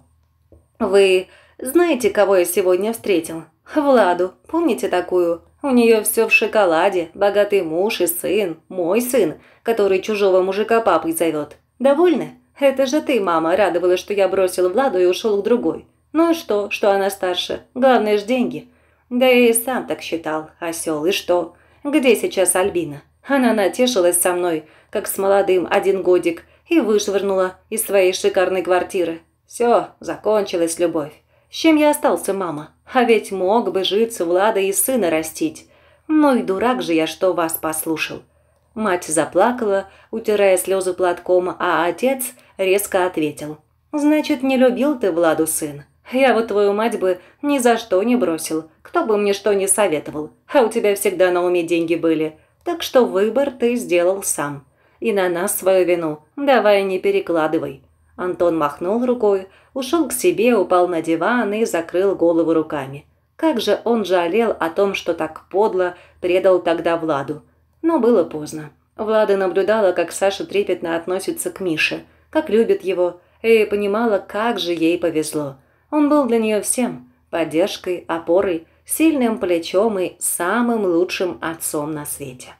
«Вы знаете, кого я сегодня встретил? Владу. Помните такую? У нее все в шоколаде. Богатый муж и сын. Мой сын, который чужого мужика папой зовет. Довольны? Это же ты, мама, радовалась, что я бросил Владу и ушел к другой. Ну и а что, что она старше? Главное ж деньги. Да я и сам так считал, осел, и что? Где сейчас Альбина? Она натешилась со мной, как с молодым один годик, и вышвырнула из своей шикарной квартиры. Все, закончилась любовь. С чем я остался, мама? А ведь мог бы жить с Владой и сына растить. Ну и дурак же я, что вас послушал. Мать заплакала, утирая слезы платком, а отец резко ответил. «Значит, не любил ты Владу, сын?» Я вот твою мать бы ни за что не бросил, кто бы мне что ни советовал. А у тебя всегда на уме деньги были. Так что выбор ты сделал сам. И на нас свою вину давай не перекладывай». Антон махнул рукой, ушел к себе, упал на диван и закрыл голову руками. Как же он жалел о том, что так подло предал тогда Владу. Но было поздно. Влада наблюдала, как Саша трепетно относится к Мише, как любит его, и понимала, как же ей повезло. Он был для нее всем – поддержкой, опорой, сильным плечом и самым лучшим отцом на свете.